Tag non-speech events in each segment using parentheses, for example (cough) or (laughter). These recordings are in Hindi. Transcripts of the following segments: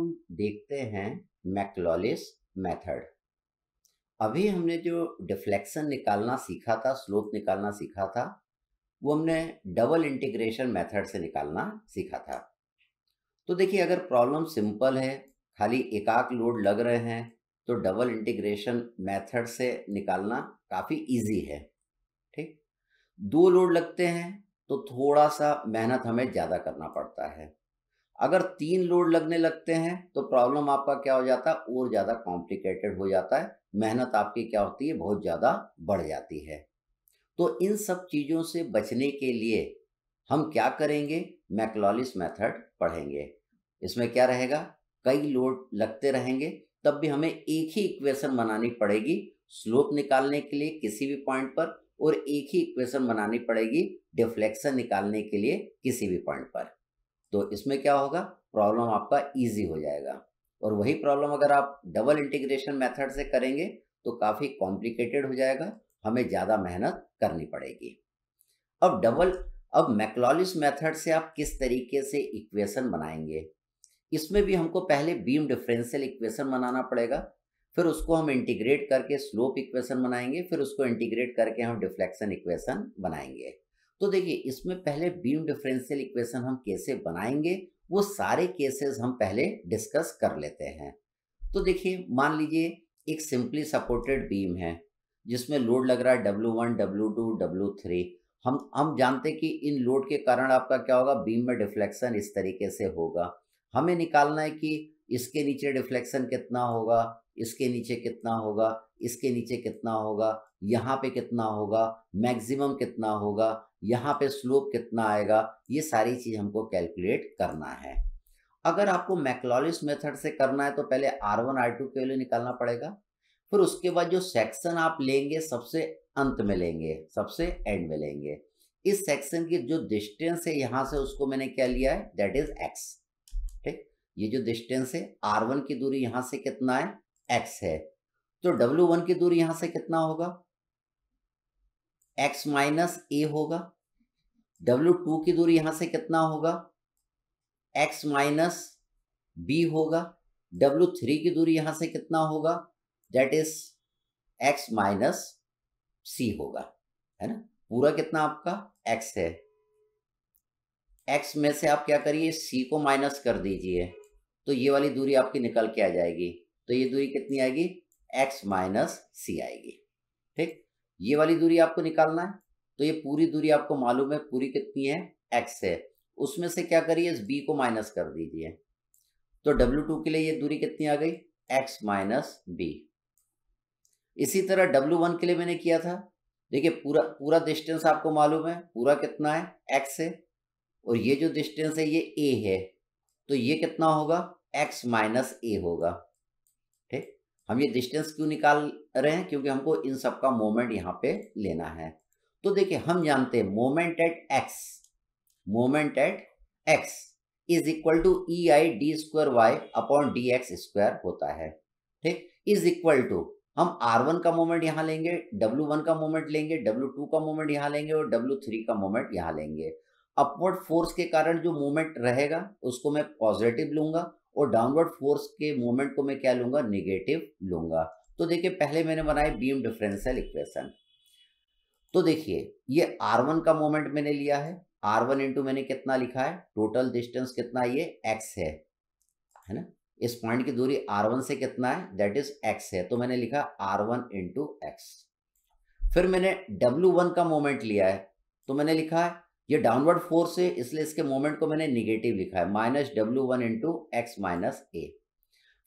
हम देखते हैं मैकलॉलिस मेथड अभी हमने जो डिफ्लेक्शन निकालना सीखा था स्लोप निकालना सीखा था वो हमने डबल इंटीग्रेशन मेथड से निकालना सीखा था तो देखिए अगर प्रॉब्लम सिंपल है खाली एकाक लोड लग रहे हैं तो डबल इंटीग्रेशन मेथड से निकालना काफ़ी इजी है ठीक दो लोड लगते हैं तो थोड़ा सा मेहनत हमें ज़्यादा करना पड़ता है अगर तीन लोड लगने लगते हैं तो प्रॉब्लम आपका क्या हो जाता है और ज़्यादा कॉम्प्लिकेटेड हो जाता है मेहनत आपकी क्या होती है बहुत ज़्यादा बढ़ जाती है तो इन सब चीज़ों से बचने के लिए हम क्या करेंगे मैकलॉलिस मेथड पढ़ेंगे इसमें क्या रहेगा कई लोड लगते रहेंगे तब भी हमें एक ही इक्वेशन बनानी पड़ेगी स्लोप निकालने के लिए किसी भी पॉइंट पर और एक ही इक्वेशन बनानी पड़ेगी डिफ्लेक्शन निकालने के लिए किसी भी पॉइंट पर तो इसमें क्या होगा प्रॉब्लम आपका इजी हो जाएगा और वही प्रॉब्लम अगर आप डबल इंटीग्रेशन मेथड से करेंगे तो काफ़ी कॉम्प्लिकेटेड हो जाएगा हमें ज़्यादा मेहनत करनी पड़ेगी अब डबल अब मैकलॉलिस मेथड से आप किस तरीके से इक्वेशन बनाएंगे इसमें भी हमको पहले बीम डिफरेंशियल इक्वेशन बनाना पड़ेगा फिर उसको हम इंटीग्रेट करके स्लोप इक्वेशन बनाएंगे फिर उसको इंटीग्रेट करके हम डिफ्लेक्शन इक्वेशन बनाएंगे तो देखिए इसमें पहले बीम डिफरेंशियल इक्वेशन हम कैसे बनाएंगे वो सारे केसेस हम पहले डिस्कस कर लेते हैं तो देखिए मान लीजिए एक सिंपली सपोर्टेड बीम है जिसमें लोड लग रहा है W1, one W two W three हम हम जानते कि इन लोड के कारण आपका क्या होगा बीम में डिफ्लेक्शन इस तरीके से होगा हमें निकालना है कि इसके नीचे डिफ्लेक्शन कितना होगा इसके नीचे कितना होगा इसके नीचे कितना होगा यहाँ पे कितना होगा मैक्सिमम कितना होगा यहाँ पे स्लोप कितना आएगा ये सारी चीज़ हमको कैलकुलेट करना है अगर आपको मैकलॉलिस मेथड से करना है तो पहले आर वन आर टू के लिए निकालना पड़ेगा फिर उसके बाद जो सेक्शन आप लेंगे सबसे अंत में लेंगे सबसे एंड में लेंगे इस सेक्शन की जो डिस्टेंस है यहाँ से उसको मैंने क्या लिया है दैट इज एक्स ठीक ये जो डिस्टेंस है आर वन की दूरी यहाँ से कितना है एक्स है तो डब्ल्यू वन की दूरी यहाँ से कितना होगा एक्स माइनस ए होगा डब्ल्यू टू की दूरी यहां से कितना होगा एक्स माइनस बी होगा डब्ल्यू थ्री की दूरी यहां से कितना होगा that is x minus C होगा है ना पूरा कितना आपका एक्स है एक्स में से आप क्या करिए सी को माइनस कर दीजिए तो ये वाली दूरी आपकी निकल के आ जाएगी तो ये दूरी कितनी आएगी एक्स माइनस सी आएगी ठीक ये वाली दूरी आपको निकालना है तो ये पूरी दूरी आपको मालूम है पूरी कितनी है एक्स है उसमें से क्या करिए इस बी को माइनस कर दीजिए तो डब्ल्यू टू के लिए ये दूरी कितनी आ गई एक्स माइनस बी इसी तरह डब्ल्यू वन के लिए मैंने किया था देखिए पूरा पूरा डिस्टेंस आपको मालूम है पूरा कितना है एक्स है और ये जो डिस्टेंस है ये ए है तो ये कितना होगा एक्स माइनस ए होगा ठीक हम ये डिस्टेंस क्यों निकाल रहे हैं क्योंकि हमको इन सब का मोमेंट यहाँ पे लेना है तो देखिए हम जानते हैं moment at X moment at X is equal to E I D square Y upon D x square होता है ठीक इज इक्वल टू हम आर वन का मोमेंट यहां लेंगे डब्ल्यू वन का मोमेंट लेंगे डब्ल्यू टू का मोमेंट यहां लेंगे और डब्ल्यू थ्री का मोमेंट यहां लेंगे अपवर्ड फोर्स के कारण जो मोमेंट रहेगा उसको मैं पॉजिटिव लूंगा और डाउनवर्ड फोर्स के मोमेंट को मैं क्या लूंगा निगेटिव लूंगा तो देखिए पहले मैंने बनाया बीम डिफरेंशियल इक्वेशन तो देखिए ये R1 का मोमेंट मैंने लिया है R1 वन इंटू मैंने कितना लिखा है टोटल डिस्टेंस कितना ये x है है ना इस पॉइंट की दूरी R1 से कितना है दैट इज x है तो मैंने लिखा R1 वन इंटू फिर मैंने W1 का मोमेंट लिया है तो मैंने लिखा है ये डाउनवर्ड फोर्स है इसलिए इसके मोमेंट को मैंने निगेटिव लिखा है माइनस डब्ल्यू वन इंटू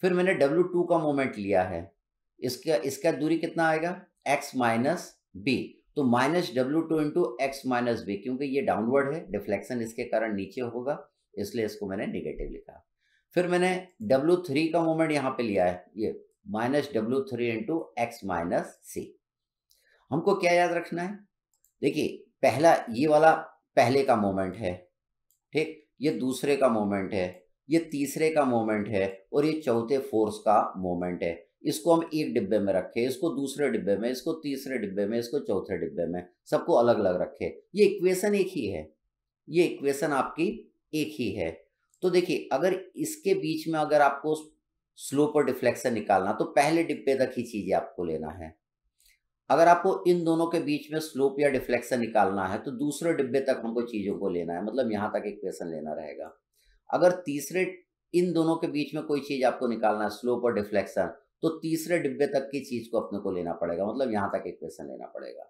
फिर मैंने डब्ल्यू टू का मोमेंट लिया है इसका इसका दूरी कितना आएगा एक्स माइनस बी तो minus W two into x minus B क्योंकि ये डाउनवर्ड है डिफ्लेक्शन इसके कारण नीचे होगा इसलिए इसको मैंने निगेटिव लिखा फिर मैंने डब्ल्यू थ्री का मोमेंट यहाँ पे लिया है ये minus W three into x minus C हमको क्या याद रखना है देखिए पहला ये वाला पहले का मोमेंट है ठीक ये दूसरे का मोमेंट है ये तीसरे का मोमेंट है और ये चौथे फोर्स का मोमेंट है इसको हम एक डिब्बे में रखें इसको दूसरे डिब्बे में इसको तीसरे डिब्बे में इसको चौथे डिब्बे में सबको अलग अलग रखें ये इक्वेशन एक ही है ये इक्वेशन आपकी एक ही है तो देखिए अगर इसके बीच में अगर आपको स्लो पर डिफ्लेक्शन निकालना तो पहले डिब्बे तक ही चीज़ें आपको लेना है अगर आपको इन दोनों के बीच में स्लोप या डिफ्लेक्शन निकालना है तो दूसरे डिब्बे तक हमको चीज़ों को लेना है मतलब यहाँ तक इक्वेशन लेना रहेगा अगर तीसरे इन दोनों के बीच में कोई चीज़ आपको निकालना है स्लोप और डिफ्लेक्शन तो तीसरे डिब्बे तक की चीज़ को अपने को लेना पड़ेगा मतलब यहाँ तक इक्वेशन लेना पड़ेगा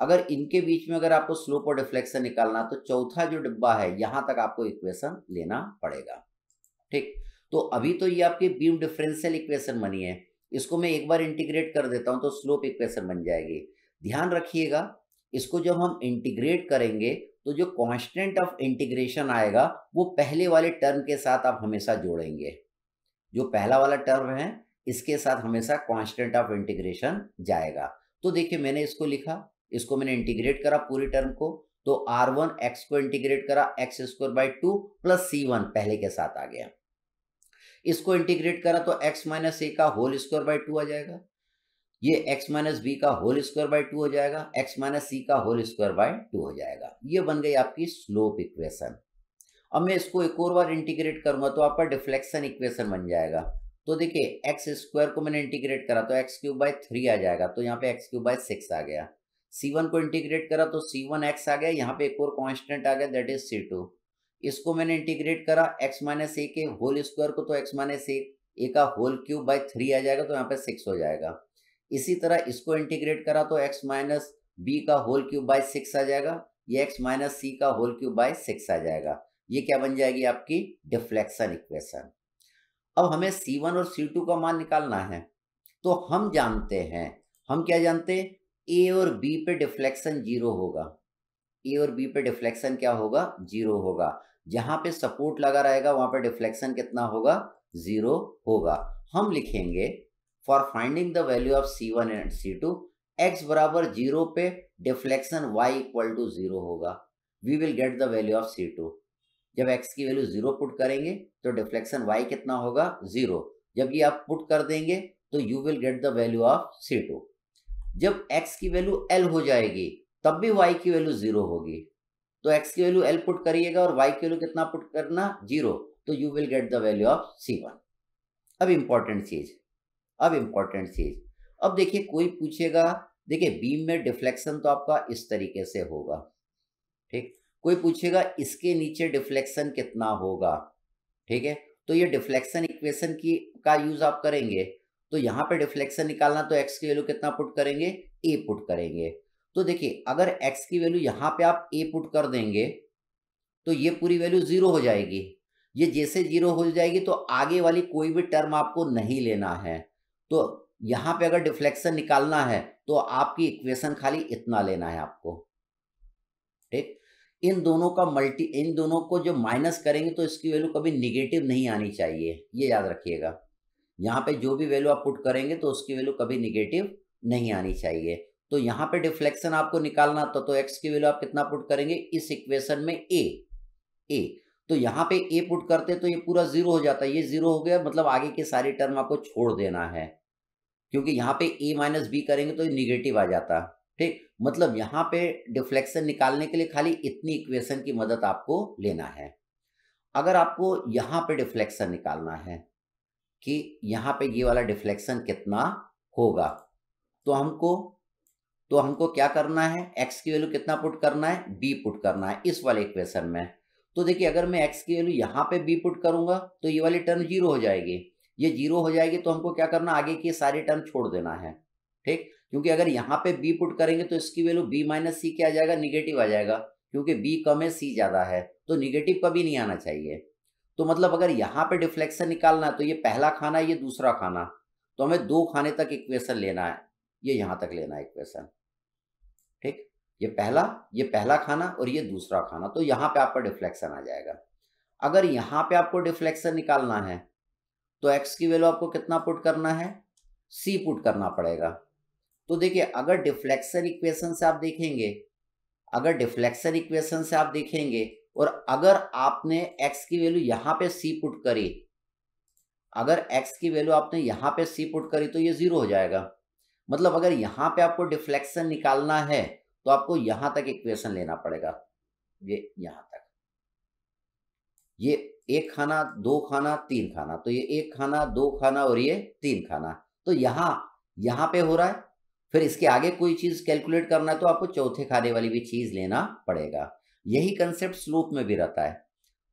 अगर इनके बीच में अगर आपको स्लोप और डिफ्लेक्शन निकालना तो चौथा जो डिब्बा है यहाँ तक आपको इक्वेशन लेना पड़ेगा ठीक तो अभी तो ये आपकी बीम डिफरेंशियल इक्वेशन बनी है इसको मैं एक बार इंटीग्रेट कर देता हूँ तो स्लोप इक्वेशन बन जाएगी ध्यान रखिएगा इसको जब हम इंटीग्रेट करेंगे तो जो कॉन्स्टेंट ऑफ इंटीग्रेशन आएगा वो पहले वाले टर्म के साथ आप हमेशा जोड़ेंगे जो पहला वाला टर्म है इसके साथ हमेशा कांस्टेंट ऑफ इंटीग्रेशन जाएगा तो देखिए मैंने इसको लिखा इसको मैंने इंटीग्रेट करा पूरी टर्म को तो आर वन एक्स को इंटीग्रेट करा x square by two plus C one पहले के साथ आ गया इसको इंटीग्रेट करा तो एक्स माइनस ए का होल स्क्वायर बाई टू आ जाएगा ये एक्स माइनस बी का होल स्क्वायर बाई टू हो जाएगा एक्स माइनस सी का होल स्क्वायर बाई टू हो जाएगा ये बन गई आपकी स्लोप इक्वेशन अब मैं इसको एक और बार इंटीग्रेट करूंगा तो आपका डिफ्लेक्शन इक्वेशन बन जाएगा तो देखिए एक्स स्क्वायर को मैंने इंटीग्रेट करा तो एक्स क्यूब बाई थ्री आ जाएगा तो यहाँ पे एक्स क्यूब बाई सिक्स आ गया सी वन को इंटीग्रेट करा तो सी वन एक्स आ गया यहाँ पे एक और कांस्टेंट आ गया दैट इज सी टू इसको मैंने इंटीग्रेट करा एक्स माइनस ए के होल स्क्वायर को तो एक्स माइनस ए ए का होल क्यूब बाई थ्री आ जाएगा तो यहाँ पे सिक्स हो जाएगा इसी तरह इसको इंटीग्रेट करा तो एक्स माइनस बी का होल क्यूब बाई सिक्स आ जाएगा ये एक्स माइनस सी का होल क्यूब बाई सिक्स आ जाएगा ये क्या बन जाएगी आपकी डिफ्लेक्शन इक्वेशन अब हमें सी वन और सी टू का मान निकालना है तो हम जानते हैं हम क्या जानते हैं और B पे डिफ्लेक्शन जीरो होगा A और B पे डिफ्लेक्शन क्या होगा जीरो होगा जहां पे सपोर्ट लगा रहेगा वहां पे डिफ्लेक्शन कितना होगा जीरो होगा हम लिखेंगे for finding the value of C one and C two X बराबर जीरो पे deflection Y equal to zero होगा we will get the value of C two जब एक्स की वैल्यू जीरो पुट करेंगे तो डिफ्लेक्शन वाई कितना होगा जीरो जब ये आप पुट कर देंगे तो you will get the value of C two जब एक्स की वैल्यू एल हो जाएगी तब भी वाई की वैल्यू जीरो होगी तो एक्स की वैल्यू एल पुट करिएगा और वाई की वैल्यू कितना पुट करना जीरो तो you will get the value of C one अब इंपॉर्टेंट चीज अब इंपॉर्टेंट चीज अब देखिए कोई पूछेगा देखिए बीम में डिफ्लेक्शन तो आपका इस तरीके से होगा ठीक कोई पूछेगा इसके नीचे डिफ्लेक्शन कितना होगा ठीक है तो ये डिफ्लेक्शन इक्वेशन की का यूज आप करेंगे तो यहाँ पे डिफ्लेक्शन निकालना तो एक्स की वैल्यू कितना पुट करेंगे ए पुट करेंगे तो देखिए अगर एक्स की वैल्यू यहाँ पे आप ए पुट कर देंगे तो ये पूरी वैल्यू जीरो हो जाएगी ये जैसे जीरो हो जाएगी तो आगे वाली कोई भी टर्म आपको नहीं लेना है तो यहाँ पे अगर डिफ्लेक्शन निकालना है तो आपकी इक्वेशन खाली इतना लेना है आपको इन दोनों का मल्टी इन दोनों को जब माइनस करेंगे तो इसकी वैल्यू कभी निगेटिव नहीं आनी चाहिए ये याद रखिएगा यहाँ पे जो भी वैल्यू आप पुट करेंगे तो उसकी वैल्यू कभी निगेटिव नहीं आनी चाहिए तो यहाँ पे डिफ्लेक्शन आपको निकालना तो तो एक्स की वैल्यू आप कितना पुट करेंगे इस इक्वेशन में ए ए तो यहाँ पे ए पुट करते तो ये पूरा जीरो हो जाता है ये जीरो हो गया मतलब आगे के सारी टर्म आपको छोड़ देना है क्योंकि यहाँ पे ए माइनस बी करेंगे तो ये निगेटिव आ जाता ठीक मतलब यहाँ पे डिफ्लेक्शन निकालने के लिए खाली इतनी इक्वेशन की मदद आपको लेना है अगर आपको यहाँ पे डिफ्लेक्शन निकालना है कि यहाँ पे ये वाला डिफ्लेक्शन कितना होगा तो हमको तो हमको क्या करना है एक्स की वैल्यू कितना पुट करना है बी पुट करना है इस वाले इक्वेशन में तो देखिए अगर मैं एक्स की वैल्यू यहाँ पे बी पुट करूंगा तो ये वाली टर्म जीरो हो जाएगी ये जीरो हो जाएगी तो हमको क्या करना आगे की सारी टर्म छोड़ देना है ठीक क्योंकि अगर यहाँ पे बी पुट करेंगे तो इसकी वैल्यू बी माइनस सी क्या आ जाएगा निगेटिव आ जाएगा क्योंकि बी कम है सी ज़्यादा है तो निगेटिव कभी नहीं आना चाहिए तो मतलब अगर यहाँ पे डिफ्लेक्शन निकालना है तो ये पहला खाना ये दूसरा खाना तो हमें दो खाने तक इक्वेशन लेना है ये यहाँ तक लेना है इक्वेशन ठीक ये पहला ये पहला खाना और ये दूसरा खाना तो यहाँ पे आपका डिफ्लेक्शन आ जाएगा अगर यहाँ पे आपको डिफ्लेक्शन निकालना है तो एक्स की वैल्यू आपको कितना पुट करना है सी पुट करना पड़ेगा तो देखिए अगर डिफ्लेक्शन इक्वेशन से आप देखेंगे अगर डिफ्लेक्शन इक्वेशन से आप देखेंगे और अगर आपने x की वैल्यू यहां पे c पुट करी अगर x की वैल्यू आपने यहां पे c पुट करी तो ये जीरो हो जाएगा मतलब अगर यहां पे आपको डिफ्लेक्शन निकालना है तो आपको यहां तक इक्वेशन लेना पड़ेगा ये यहां तक ये एक खाना दो खाना तीन खाना तो ये एक खाना दो खाना और ये तीन खाना तो यहां यहां पे हो रहा है फिर इसके आगे कोई चीज़ कैलकुलेट करना है तो आपको चौथे खाने वाली भी चीज़ लेना पड़ेगा यही कंसेप्ट स्लोप में भी रहता है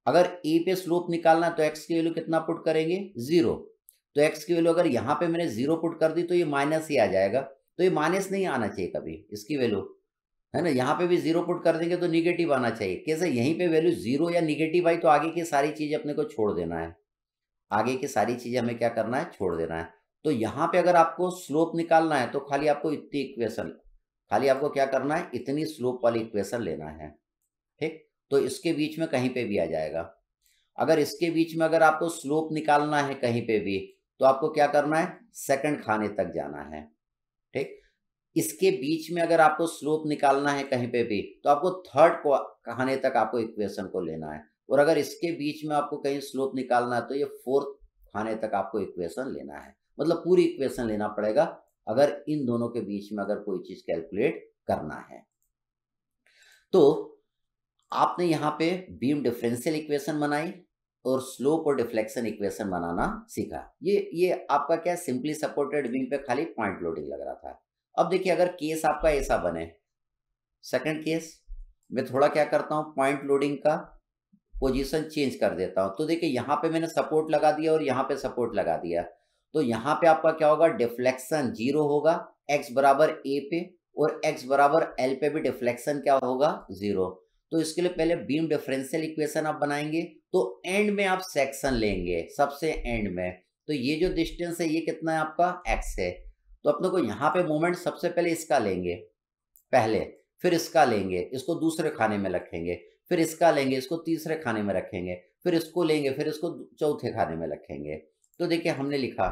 अगर ए पे स्लोप निकालना तो एक्स की वैल्यू कितना पुट करेंगे जीरो तो एक्स की वैल्यू अगर यहाँ पे मैंने जीरो पुट कर दी तो ये माइनस ही आ जाएगा तो ये माइनस नहीं आना चाहिए कभी इसकी वैल्यू है ना यहाँ पे भी जीरो पुट कर देंगे तो निगेटिव आना चाहिए कैसे यहीं पे वैल्यू जीरो या निगेटिव आई तो आगे की सारी चीज़ अपने को छोड़ देना है आगे की सारी चीज़ें हमें क्या करना है छोड़ देना है तो यहां पे अगर आपको स्लोप निकालना है तो खाली आपको इतनी इक्वेशन खाली आपको क्या करना है इतनी स्लोप वाली इक्वेशन लेना है ठीक तो इसके बीच में कहीं पे भी आ जाएगा अगर इसके बीच में अगर आपको स्लोप निकालना है कहीं पे भी तो आपको क्या करना है सेकंड खाने तक जाना है ठीक इसके बीच में अगर आपको स्लोप निकालना है कहीं पे भी तो आपको थर्ड को खाने तक आपको इक्वेशन को लेना है और अगर इसके बीच में आपको कहीं स्लोप निकालना है तो ये फोर्थ खाने तक आपको इक्वेशन लेना है मतलब पूरी इक्वेशन लेना पड़ेगा अगर इन दोनों के बीच में अगर कोई चीज कैलकुलेट करना है तो आपने यहां पे बीम डिफरेंशियल इक्वेशन बनाई और स्लोप और डिफ्लेक्शन इक्वेशन बनाना सीखा ये ये आपका क्या सिंपली सपोर्टेड बीम पे खाली पॉइंट लोडिंग लग रहा था अब देखिए अगर केस आपका ऐसा बने सेकंड केस मैं थोड़ा क्या करता हूं पॉइंट लोडिंग का पोजीशन चेंज कर देता हूं तो देखिए यहां पे मैंने सपोर्ट लगा दिया और यहां पे सपोर्ट लगा दिया तो यहाँ पे आपका क्या होगा डिफ्लेक्शन जीरो होगा एक्स बराबर ए पे और एक्स बराबर एल पे भी डिफ्लेक्शन क्या होगा जीरो तो इसके लिए पहले बीम डिफरेंशियल इक्वेशन आप बनाएंगे तो एंड में आप सेक्शन लेंगे सबसे एंड में तो ये जो डिस्टेंस है ये कितना है आपका एक्स है तो अपने को यहाँ पे मोमेंट सबसे पहले इसका लेंगे पहले फिर इसका लेंगे इसको दूसरे खाने में रखेंगे फिर इसका लेंगे इसको तीसरे खाने में रखेंगे फिर इसको लेंगे फिर इसको चौथे खाने में रखेंगे तो देखिए हमने लिखा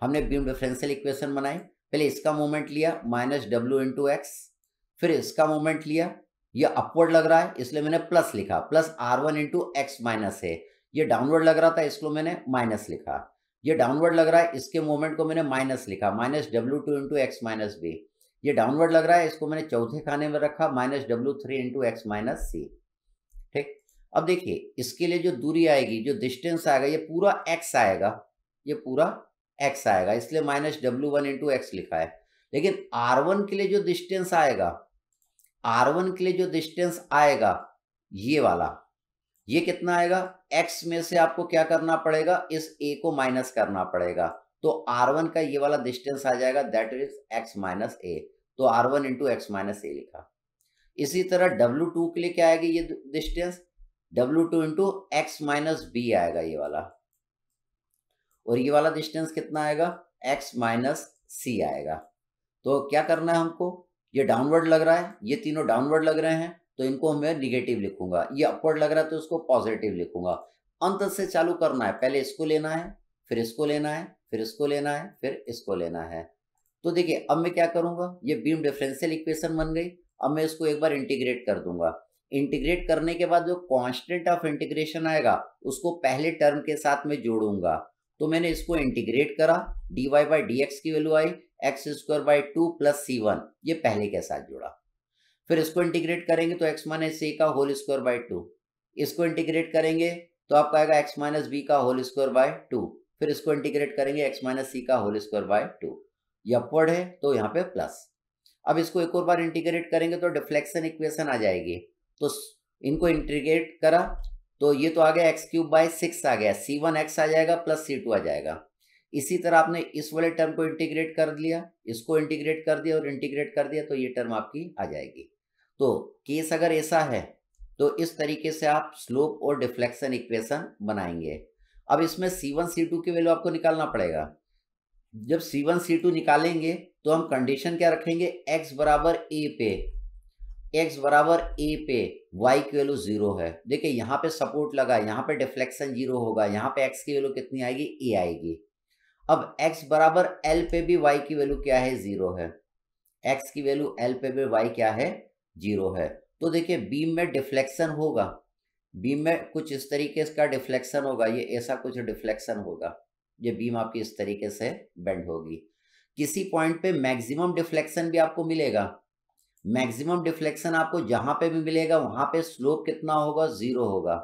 हमने बीम डिफरेंशियल इक्वेशन बनाई पहले इसका मोमेंट लिया माइनस डब्ल्यू इंटू एक्स फिर इसका मोमेंट लिया ये अपवर्ड लग रहा है इसलिए मैंने प्लस लिखा plus are one into x minus है ये डाउनवर्ड लग रहा था इसको मैंने माइनस लिखा ये डाउनवर्ड लग रहा है इसके मोमेंट को मैंने माइनस लिखा minus W two into x minus B ये डाउनवर्ड लग रहा है इसको मैंने चौथे खाने में रखा minus W three into x minus C अब देखिए इसके लिए जो दूरी आएगी जो डिस्टेंस आएगा ये पूरा एक्स आएगा ये पूरा एक्स आएगा इसलिए minus W one into x लिखा है लेकिन आर वन के लिए जो डिस्टेंस आएगा आर वन के लिए जो डिस्टेंस आएगा ये वाला ये कितना आएगा एक्स में से आपको क्या करना पड़ेगा इस ए को माइनस करना पड़ेगा तो आर वन का ये वाला डिस्टेंस आ जाएगा that is x minus A तो are one into x minus A लिखा इसी तरह डब्ल्यू टू के लिए क्या आएगी ये distance W two into x minus B आएगा ये वाला और ये वाला डिस्टेंस कितना आएगा एक्स माइनस सी आएगा तो क्या करना है हमको ये डाउनवर्ड लग रहा है ये तीनों डाउनवर्ड लग रहे हैं तो इनको मैं निगेटिव लिखूंगा ये अपवर्ड लग रहा है तो इसको पॉजिटिव लिखूंगा अंत से चालू करना है पहले इसको लेना है फिर इसको लेना है फिर इसको लेना है फिर इसको लेना है तो देखिए अब मैं क्या करूंगा ये बीम डिफरेंशियल इक्वेशन बन गई अब मैं इसको एक बार इंटीग्रेट कर दूंगा इंटीग्रेट करने के बाद जो कांस्टेंट ऑफ इंटीग्रेशन आएगा उसको पहले टर्म के साथ में जोड़ूंगा तो मैंने इसको इंटीग्रेट करा d y by d x की वैल्यू आई x square by two plus C one ये पहले के साथ जोड़ा फिर इसको इंटीग्रेट करेंगे तो एक्स माइनस सी का होल स्क्वायर बाई टू इसको इंटीग्रेट करेंगे तो आपका आएगा एक्स माइनस बी का होल स्क्वायर बाय टू फिर इसको इंटीग्रेट करेंगे एक्स माइनस सी का होल स्क्वायर बाय टू ये अपवर्ड है तो यहाँ पे प्लस अब इसको एक और बार इंटीग्रेट करेंगे तो डिफ्लेक्शन इक्वेशन आ जाएगी तो इनको इंट्रीगेट करा तो ये तो आ गया एक्स क्यूब बाय सिक्स आ गया सी वन एक्स आ जाएगा प्लस सी टू आ जाएगा इसी तरह आपने इस वाले टर्म को इंटीग्रेट कर लिया इसको इंटीग्रेट कर दिया और इंटीग्रेट कर दिया तो ये टर्म आपकी आ जाएगी तो केस अगर ऐसा है तो इस तरीके से आप स्लोप और डिफ्लेक्शन इक्वेशन बनाएंगे अब इसमें सी वन सी टू की वैल्यू आपको निकालना पड़ेगा जब सी वन सी टू निकालेंगे तो हम कंडीशन क्या रखेंगे एक्स बराबर ए पे एक्स बराबर ए पे वाई की वैल्यू जीरो है देखिए यहाँ पे सपोर्ट लगा यहाँ पे डिफ्लेक्शन जीरो होगा यहाँ पे एक्स की वैल्यू कितनी आएगी ए आएगी अब एक्स बराबर एल पे भी वाई की वैल्यू क्या है जीरो है एक्स की वैल्यू एल पे भी वाई क्या है जीरो है तो देखिए बीम में डिफ्लेक्शन होगा बीम में कुछ इस तरीके का डिफ्लेक्शन होगा ये ऐसा कुछ डिफ्लेक्शन होगा ये बीम आपकी इस तरीके से बेंड होगी किसी पॉइंट पे मैक्सिमम डिफ्लेक्शन भी आपको मिलेगा हम्म। मैक्सिमम डिफ्लेक्शन आपको जहां पे भी मिलेगा वहां पे स्लोप कितना होगा जीरो होगा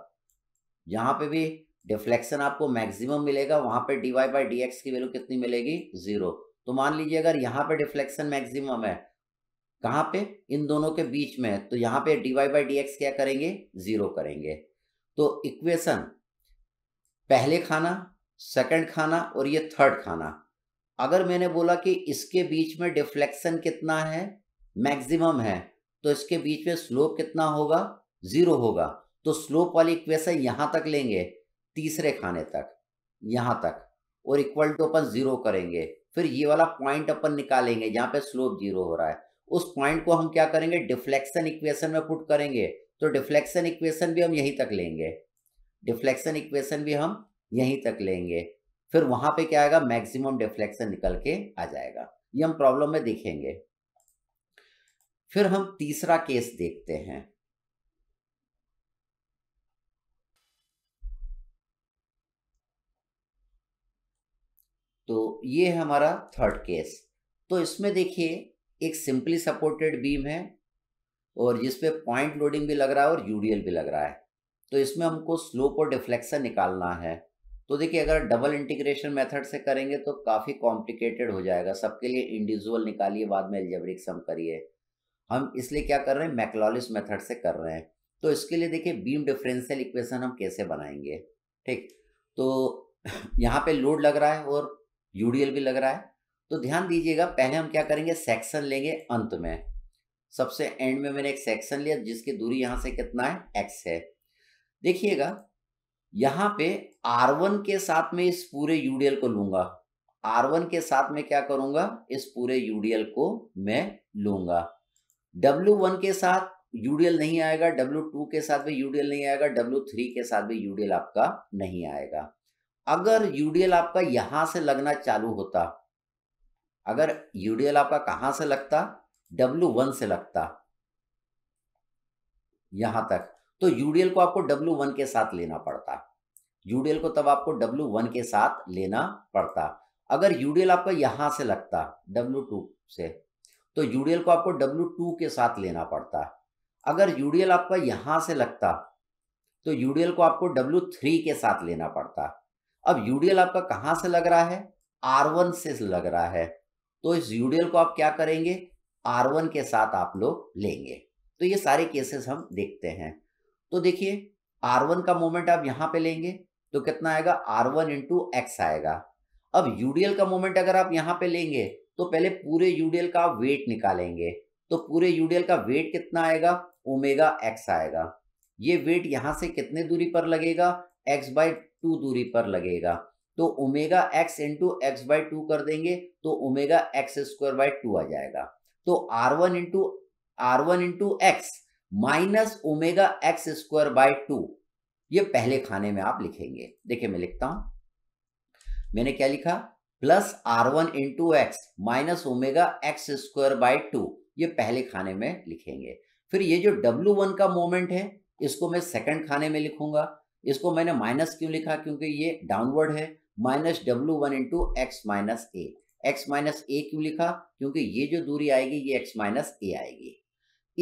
जहां पे भी डिफ्लेक्शन आपको मैक्सिमम मिलेगा वहां पे डीवाई बाई डी एक्स की वैल्यू कितनी मिलेगी जीरो तो मान लीजिए अगर यहाँ पे डिफ्लेक्शन मैक्सिमम है कहाँ पे इन दोनों के बीच में तो यहाँ पे डीवाई बाई डी एक्स क्या करेंगे जीरो करेंगे तो इक्वेशन पहले खाना सेकंड खाना और ये थर्ड खाना अगर मैंने बोला कि इसके बीच में डिफ्लेक्शन कितना है मैक्सिमम है तो इसके बीच में स्लोप कितना होगा ज़ीरो होगा तो स्लोप वाली इक्वेशन यहां तक लेंगे तीसरे खाने तक यहां तक और इक्वल टू अपन ज़ीरो करेंगे फिर ये वाला पॉइंट अपन निकालेंगे जहाँ पे स्लोप जीरो हो रहा है उस पॉइंट को हम क्या करेंगे डिफ्लेक्शन इक्वेशन में पुट करेंगे तो डिफ्लेक्शन इक्वेशन भी हम यहीं तक लेंगे डिफ्लेक्शन इक्वेशन भी हम यहीं तक लेंगे फिर वहां पे क्या आएगा मैक्सिमम डिफ्लेक्शन निकल के आ जाएगा ये हम प्रॉब्लम में देखेंगे फिर हम तीसरा केस देखते हैं तो ये है हमारा थर्ड केस तो इसमें देखिए एक सिंपली सपोर्टेड बीम है और जिसपे पॉइंट लोडिंग भी लग रहा है और यूडीएल भी लग रहा है तो इसमें हमको स्लोप और डिफ्लेक्शन निकालना है तो देखिए अगर डबल इंटीग्रेशन मेथड से करेंगे तो काफ़ी कॉम्प्लिकेटेड हो जाएगा सबके लिए इंडिविजुअल निकालिए बाद में एल्जेब्रिक सम करिए हम इसलिए क्या कर रहे हैं मैकलॉलिस मेथड से कर रहे हैं तो इसके लिए देखिए बीम डिफरेंशियल इक्वेशन हम कैसे बनाएंगे ठीक तो (clears throat) यहाँ पे लोड लग रहा है और यूडीएल भी लग रहा है तो ध्यान दीजिएगा पहले हम क्या करेंगे सेक्शन लेंगे अंत में सबसे एंड में मैंने एक सेक्शन लिया जिसकी दूरी यहाँ से कितना है एक्स है देखिएगा यहाँ पे वन के साथ में इस पूरे यूडीएल को लूंगा वन के साथ में क्या करूंगा इस पूरे यूडीएल को मैं लूंगा डब्ल्यू वन के साथ यूडीएल नहीं आएगा डब्ल्यू टू के साथ भी यूडीएल नहीं आएगा डब्ल्यू थ्री के साथ भी यूडीएल आपका नहीं आएगा अगर यूडीएल आपका यहां से लगना चालू होता अगर यूडीएल आपका कहां से लगता डब्ल्यू वन से लगता यहां तक तो यूडीएल को आपको डब्ल्यू वन के साथ लेना पड़ता यूडीएल को तब आपको डब्ल्यू वन के साथ लेना पड़ता अगर यूडीएल आपका यहां से लगता डब्ल्यू टू से तो यूडीएल को आपको डब्ल्यू टू के साथ लेना पड़ता है अगर यूडीएल आपका यहां से लगता तो यूडीएल को आपको डब्ल्यू थ्री के साथ लेना पड़ता अब यूडीएल आपका कहां से लग रहा है आर वन से लग रहा है तो इस यूडीएल को आप क्या करेंगे आर वन के साथ आप लोग लेंगे तो ये सारे केसेस हम देखते हैं तो देखिए आर वन का मोमेंट आप यहां पे लेंगे तो कितना आएगा आर वन इंटू एक्स आएगा अब यूडीएल का मोमेंट अगर आप यहां पे लेंगे तो पहले पूरे यूडीएल का वेट निकालेंगे तो पूरे यूडीएल का वेट कितना आएगा ओमेगा एक्स आएगा ये वेट यहाँ से कितने दूरी पर लगेगा एक्स बाई टू दूरी पर लगेगा तो omega x into x by two कर देंगे तो omega x square by two आ जाएगा तो are one into r one into x minus omega x square by two ये पहले खाने में आप लिखेंगे देखिए मैं लिखता हूं मैंने क्या लिखा plus are one into x minus omega x square by two ये पहले खाने में लिखेंगे फिर ये जो डब्ल्यू वन का मोमेंट है इसको मैं सेकंड खाने में लिखूंगा इसको मैंने माइनस क्यों लिखा क्योंकि ये डाउनवर्ड है minus W one into x minus a x minus a क्यों लिखा क्योंकि ये जो दूरी आएगी ये एक्स माइनस ए आएगी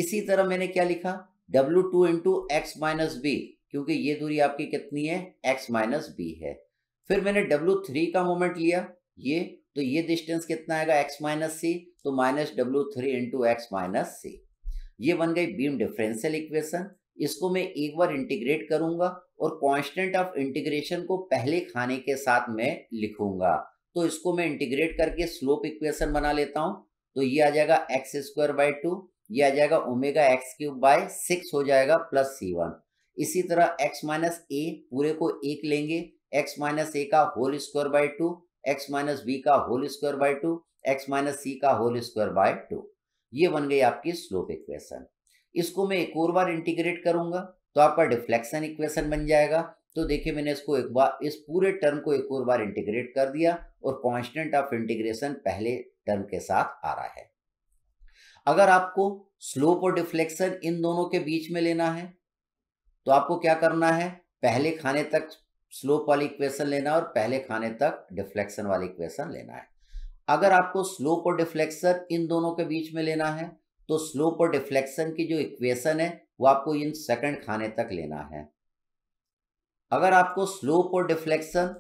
इसी तरह मैंने क्या लिखा डब्ल्यू two into x minus B क्योंकि ये दूरी आपकी कितनी है एक्स माइनस बी है फिर मैंने डब्ल्यू थ्री का मोमेंट लिया ये तो ये डिस्टेंस कितना आएगा एक्स माइनस सी तो minus W three into x minus c ये बन गई बीम डिफरेंशियल इक्वेशन इसको मैं एक बार इंटीग्रेट करूंगा और कांस्टेंट ऑफ इंटीग्रेशन को पहले खाने के साथ मैं लिखूंगा तो इसको मैं इंटीग्रेट करके स्लोप इक्वेशन बना लेता हूं तो ये आ जाएगा एक्स स्क्वायर बाय टू ये आ जाएगा omega x cube by six हो जाएगा प्लस सी वन इसी तरह एक्स माइनस ए पूरे को एक लेंगे एक्स माइनस ए का whole square by two x minus B का whole square by two x minus सी का होल स्क्वायर बाय टू ये बन गई आपकी स्लोप इक्वेशन इसको मैं एक और बार इंटीग्रेट करूंगा तो आपका डिफ्लेक्शन इक्वेशन बन जाएगा तो देखिए मैंने इसको एक बार इस पूरे टर्म को एक और बार इंटीग्रेट कर दिया और कॉन्स्टेंट ऑफ इंटीग्रेशन पहले टर्म के साथ आ रहा है अगर आपको स्लोप और डिफ्लेक्शन इन दोनों के बीच में लेना है तो आपको क्या करना है पहले खाने तक स्लोप वाली इक्वेशन लेना है और पहले खाने तक डिफ्लेक्शन वाली इक्वेशन लेना है अगर आपको स्लोप और डिफ्लेक्शन इन दोनों के बीच में लेना है तो स्लोप और डिफ्लेक्शन की जो इक्वेशन है वो आपको इन सेकंड खाने तक लेना है अगर आपको स्लोप और डिफ्लेक्शन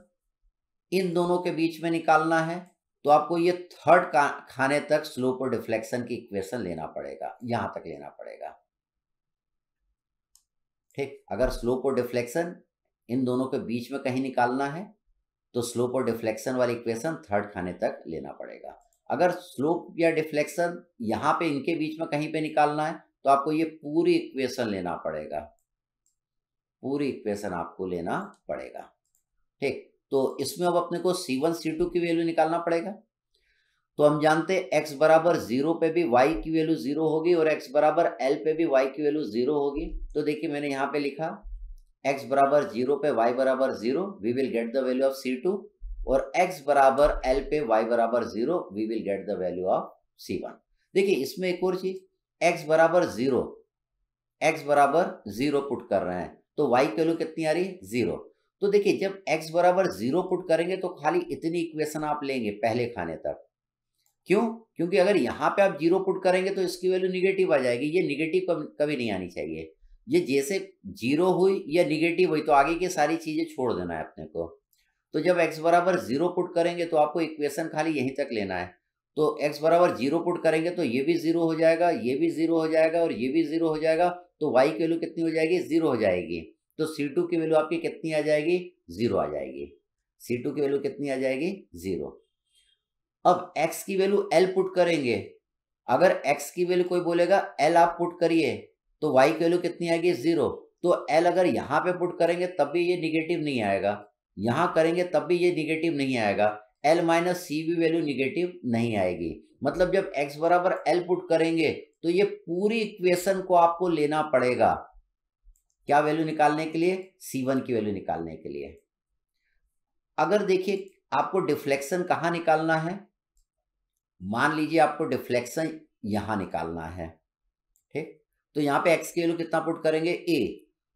इन दोनों के बीच में निकालना है तो आपको ये थर्ड खाने तक स्लोप और डिफ्लेक्शन की इक्वेशन लेना पड़ेगा यहां तक लेना पड़ेगा ठीक अगर स्लोप और डिफ्लेक्शन इन दोनों के बीच में कहीं निकालना है तो स्लोप और डिफ्लेक्शन वाली इक्वेशन थर्ड खाने तक लेना पड़ेगा अगर स्लोप या डिफ्लेक्शन यहाँ पे इनके बीच में कहीं पे निकालना है तो आपको ये पूरी इक्वेशन लेना पड़ेगा पूरी इक्वेशन आपको लेना पड़ेगा ठीक तो इसमें अब अपने को C1 C2 सी टू की वैल्यू निकालना पड़ेगा तो हम जानते हैं एक्स बराबर जीरो पे भी वाई की वैल्यू जीरो होगी और एक्स बराबर एल पे भी वाई की वैल्यू जीरो होगी तो देखिए मैंने यहाँ पे लिखा एक्स बराबर जीरो पे वाई बराबर zero we will get the value of C two और एक्स बराबर एल पे वाई बराबर zero we will get the value of C one देखिए इसमें एक और चीज एक्स बराबर जीरो एक्स बराबर जीरो पुट कर रहे हैं तो वाई की वैल्यू कितनी आ रही है जीरो तो देखिए जब एक्स बराबर जीरो पुट करेंगे तो खाली इतनी इक्वेशन आप लेंगे पहले खाने तक क्यों क्योंकि अगर यहां पे आप जीरो पुट करेंगे तो इसकी वैल्यू निगेटिव आ जाएगी ये निगेटिव कभी नहीं आनी चाहिए ये जैसे जीरो हुई या निगेटिव हुई तो आगे की सारी चीज़ें छोड़ देना है अपने को तो जब एक्स बराबर जीरो पुट करेंगे तो आपको इक्वेशन खाली यहीं तक लेना है तो x बराबर जीरो पुट करेंगे तो ये भी जीरो हो जाएगा ये भी जीरो हो जाएगा और ये भी जीरो हो जाएगा तो y की वैल्यू कितनी हो जाएगी जीरो हो जाएगी तो सी टू की वैल्यू आपकी कितनी आ जाएगी जीरो आ जाएगी सी टू की वैल्यू कितनी आ जाएगी जीरो अब x की वैल्यू l पुट करेंगे अगर x की वैल्यू कोई बोलेगा l आप पुट करिए तो वाई की वैल्यू कितनी आएगी जीरो तो एल अगर यहाँ पे पुट करेंगे तब भी ये निगेटिव नहीं आएगा यहाँ करेंगे तब भी ये निगेटिव नहीं आएगा एल माइनस सी भी वैल्यू निगेटिव नहीं आएगी मतलब जब एक्स बराबर एल पुट करेंगे तो ये पूरी इक्वेशन को आपको लेना पड़ेगा क्या वैल्यू निकालने के लिए सी वन की वैल्यू निकालने के लिए अगर देखिए आपको डिफ्लेक्शन कहाँ निकालना है मान लीजिए आपको डिफ्लेक्शन यहां निकालना है ठीक तो यहाँ पे एक्स की वैल्यू कितना पुट करेंगे ए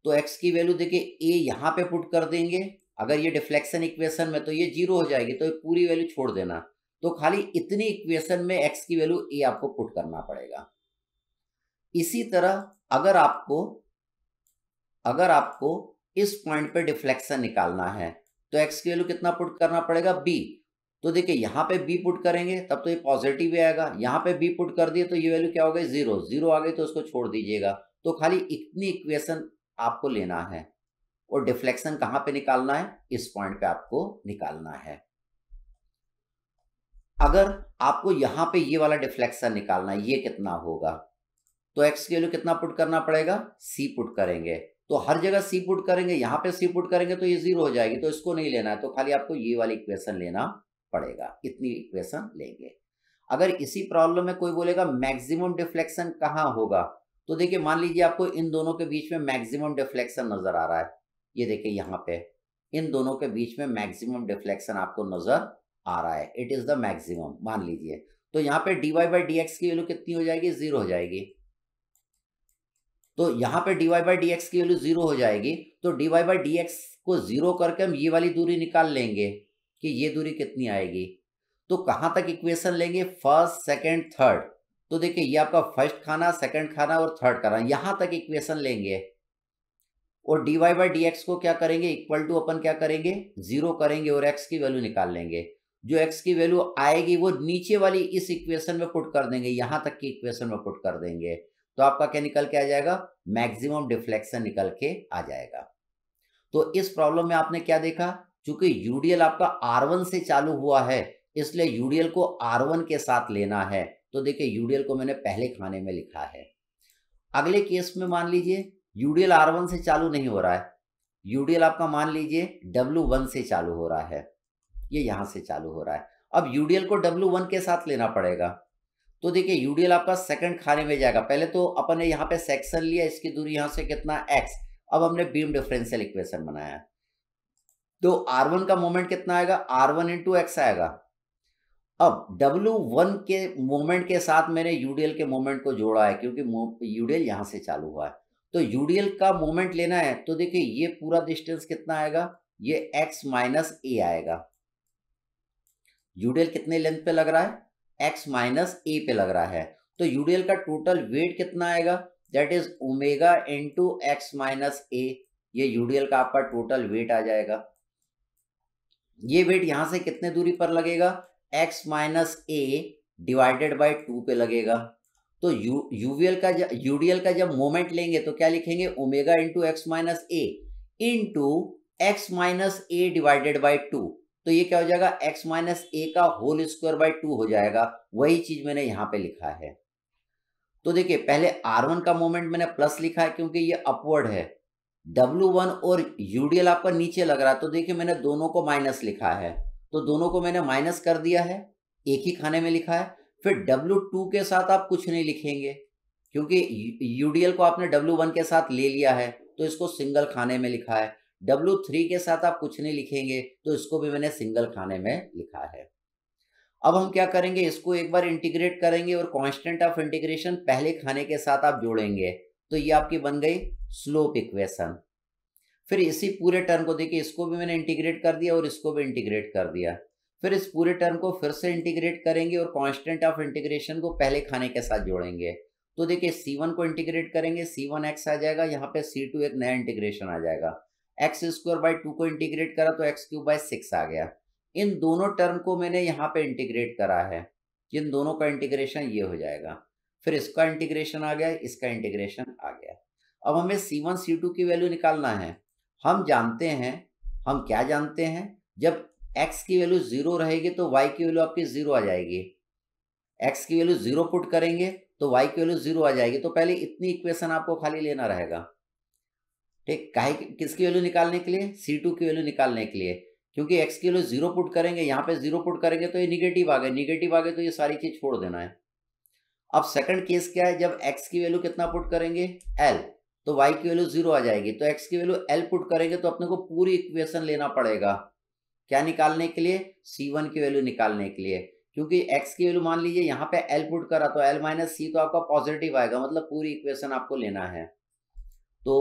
तो एक्स की वैल्यू देखिए ए यहाँ पे पुट कर देंगे अगर ये डिफ्लेक्शन इक्वेशन में तो ये जीरो हो जाएगी तो पूरी वैल्यू छोड़ देना तो खाली इतनी इक्वेशन में एक्स की वैल्यू ए आपको पुट करना पड़ेगा इसी तरह अगर आपको अगर आपको इस पॉइंट पे डिफ्लेक्शन निकालना है तो एक्स की वैल्यू कितना पुट करना पड़ेगा बी तो देखिए यहाँ पे बी पुट करेंगे तब तो ये पॉजिटिव ही आएगा यहाँ पे बी पुट कर दिए तो ये वैल्यू क्या हो गई जीरो जीरो आ गई तो उसको छोड़ दीजिएगा तो खाली इतनी इक्वेशन आपको लेना है और डिफ्लेक्शन कहाँ पे निकालना है इस पॉइंट पे आपको निकालना है अगर आपको यहाँ पे ये वाला डिफ्लेक्शन निकालना है ये कितना होगा तो एक्स की वैल्यू कितना पुट करना पड़ेगा सी पुट करेंगे तो हर जगह सी पुट करेंगे यहाँ पे सी पुट करेंगे तो ये जीरो हो जाएगी तो इसको नहीं लेना है तो खाली आपको ये वाली इक्वेशन लेना पड़ेगा इतनी इक्वेशन लेंगे अगर इसी प्रॉब्लम में कोई बोलेगा मैक्सिमम डिफ्लेक्शन कहाँ होगा तो देखिए मान लीजिए आपको इन दोनों के बीच में मैक्सिमम डिफ्लेक्शन नज़र आ रहा है ये देखिए यहाँ पे इन दोनों के बीच में मैक्सिमम डिफ्लेक्शन आपको नज़र आ रहा है इट इज़ द मैक्सिमम मान लीजिए तो यहाँ पे d y by d x की वैल्यू कितनी हो जाएगी जीरो हो जाएगी तो यहाँ पे d y by d x की वैल्यू जीरो हो जाएगी तो d y by d x को जीरो करके हम ये वाली दूरी निकाल लेंगे कि ये दूरी कितनी आएगी तो कहाँ तक इक्वेशन लेंगे फर्स्ट सेकंड थर्ड तो देखिए ये आपका फर्स्ट खाना सेकंड खाना और थर्ड खाना यहाँ तक इक्वेशन लेंगे और d y by d x को क्या करेंगे इक्वल टू अपन क्या करेंगे जीरो करेंगे और एक्स की वैल्यू निकाल लेंगे जो एक्स की वैल्यू आएगी वो नीचे वाली इस इक्वेशन में पुट कर देंगे यहाँ तक की इक्वेशन में पुट कर देंगे तो आपका क्या निकल के आ जाएगा मैक्सिमम डिफ्लेक्शन निकल के आ जाएगा तो इस प्रॉब्लम में आपने क्या देखा चूंकि यूडीएल आपका आर वन से चालू हुआ है इसलिए यूडीएल को आर वन के साथ लेना है तो देखिए यूडीएल को मैंने पहले खाने में लिखा है अगले केस में मान लीजिए यूडीएल आर वन से चालू नहीं हो रहा है यूडीएल आपका मान लीजिए डब्ल्यू वन से चालू हो रहा है ये यहां से चालू हो रहा है अब यूडीएल को डब्ल्यू वन के साथ लेना पड़ेगा तो देखिए यूडीएल आपका सेकंड खाने में जाएगा पहले तो अपन ने यहां पे सेक्शन लिया इसकी दूरी यहां से कितना एक्स अब हमने बीम डिफरेंशियल इक्वेशन बनाया तो आर वन का मोमेंट कितना आएगा आर वन इंटू एक्स आएगा अब डब्ल्यू वन के मोमेंट के साथ मैंने यूडीएल के मोमेंट को जोड़ा है क्योंकि यूडीएल यहां से चालू हुआ है तो यूडीएल का मोमेंट लेना है तो देखिए ये पूरा डिस्टेंस कितना आएगा ये एक्स माइनस ए आएगा यूडीएल कितने लेंथ पे लग रहा है एक्स माइनस ए पे लग रहा है तो यूडीएल का टोटल वेट कितना आएगा that is omega into x minus a ये यूडीएल का आपका टोटल वेट आ जाएगा ये वेट यहां से कितने दूरी पर लगेगा x minus a divided by two पे लगेगा तो यू यूवीएल का यूडीएल का जब मोमेंट लेंगे तो क्या लिखेंगे omega into x minus a into x minus a divided by two तो ये क्या हो जाएगा एक्स माइनस ए का होल स्क्वायर बाई टू हो जाएगा वही चीज मैंने यहाँ पे लिखा है तो देखिए पहले आर वन का मोमेंट मैंने प्लस लिखा है क्योंकि ये अपवर्ड है W1 और UDL आपका नीचे लग रहा है तो देखिए मैंने दोनों को माइनस लिखा है तो दोनों को मैंने माइनस कर दिया है एक ही खाने में लिखा है फिर W2 के साथ आप कुछ नहीं लिखेंगे क्योंकि यूडीएल को आपने W1 के साथ ले लिया है तो इसको सिंगल खाने में लिखा है W3 के साथ आप कुछ नहीं लिखेंगे तो इसको भी मैंने सिंगल खाने में लिखा है अब हम क्या करेंगे इसको एक बार इंटीग्रेट करेंगे और कॉन्स्टेंट ऑफ इंटीग्रेशन पहले खाने के साथ आप जोड़ेंगे तो ये आपकी बन गई स्लोप इक्वेशन फिर इसी पूरे टर्म को देखिए इसको भी मैंने इंटीग्रेट कर दिया और इसको भी इंटीग्रेट कर दिया फिर इस पूरे टर्म को फिर से इंटीग्रेट करेंगे और कॉन्स्टेंट ऑफ इंटीग्रेशन को पहले खाने के साथ जोड़ेंगे तो देखिए सी वन को इंटीग्रेट करेंगे सी वन एक्स आ जाएगा यहाँ पे सी टू एक नया इंटीग्रेशन आ जाएगा एक्स स्क्वायर बाई टू को इंटीग्रेट करा तो एक्स क्यूब बाई सिक्स आ गया इन दोनों टर्म को मैंने यहाँ पे इंटीग्रेट करा है इन दोनों का इंटीग्रेशन ये हो जाएगा फिर इसका इंटीग्रेशन आ गया इसका इंटीग्रेशन आ गया अब हमें सी वन सी टू की वैल्यू निकालना है हम जानते हैं हम क्या जानते हैं जब एक्स की वैल्यू जीरो रहेगी तो वाई की वैल्यू आपकी जीरो आ जाएगी एक्स की वैल्यू जीरो पुट करेंगे तो वाई की वैल्यू जीरो आ जाएगी तो पहले इतनी इक्वेशन आपको खाली लेना रहेगा ठीक काहे किसकी वैल्यू निकालने के लिए सी टू की वैल्यू निकालने के लिए क्योंकि एक्स की वैल्यू जीरो पुट करेंगे यहाँ पे जीरो पुट करेंगे तो ये निगेटिव आ गए निगेटिव आ गए तो ये सारी चीज़ छोड़ देना है अब सेकंड केस क्या है जब एक्स की वैल्यू कितना पुट करेंगे एल तो वाई की वैल्यू जीरो आ जाएगी तो एक्स की वैल्यू एल पुट करेंगे तो अपने को पूरी इक्वेशन लेना पड़ेगा क्या निकालने के लिए वन की वैल्यू निकालने के लिए क्योंकि एक्स की वैल्यू मान लीजिए यहाँ पे एल पुट करा तो एल माइनस सी तो आपका पॉजिटिव आएगा मतलब पूरी इक्वेशन आपको लेना है तो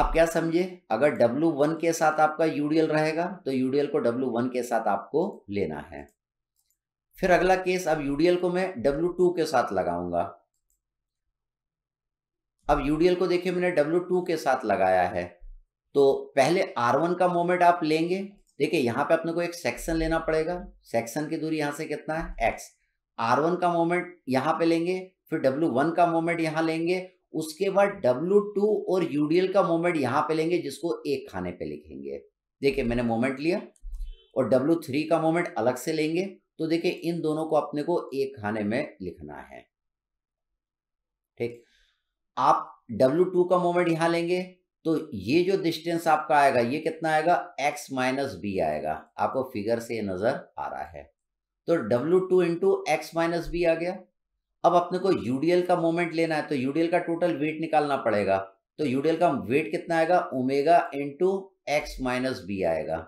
आप क्या समझे अगर W1 के साथ आपका यूडीएल रहेगा तो यूडीएल को W1 के साथ आपको लेना है फिर अगला केस अब यूडीएल को मैं डब्ल्यू टू के साथ लगाऊंगा अब यूडीएल को देखिए मैंने डब्ल्यू टू के साथ लगाया है तो पहले आर वन का मोमेंट आप लेंगे देखिए यहां पे अपने को एक सेक्शन लेना पड़ेगा सेक्शन की दूरी यहां से कितना है एक्स आर वन का मोमेंट यहां पे लेंगे फिर डब्ल्यू वन का मोमेंट यहां लेंगे उसके बाद डब्ल्यू टू और यूडीएल का मोमेंट यहां पे लेंगे जिसको एक खाने पे लिखेंगे देखिए मैंने मोमेंट लिया और डब्ल्यू थ्री का मोमेंट अलग से लेंगे तो देखिए इन दोनों को अपने को एक खाने में लिखना है ठीक आप डब्ल्यू टू का मोमेंट यहां लेंगे तो ये जो डिस्टेंस आपका आएगा ये कितना आएगा एक्स माइनस बी आएगा आपको फिगर से नजर आ रहा है तो डब्ल्यू two into x minus b आ गया अब अपने को यूडीएल का मोमेंट लेना है तो यूडीएल का टोटल वेट निकालना पड़ेगा तो यूडीएल का वेट कितना आएगा omega into x minus B आएगा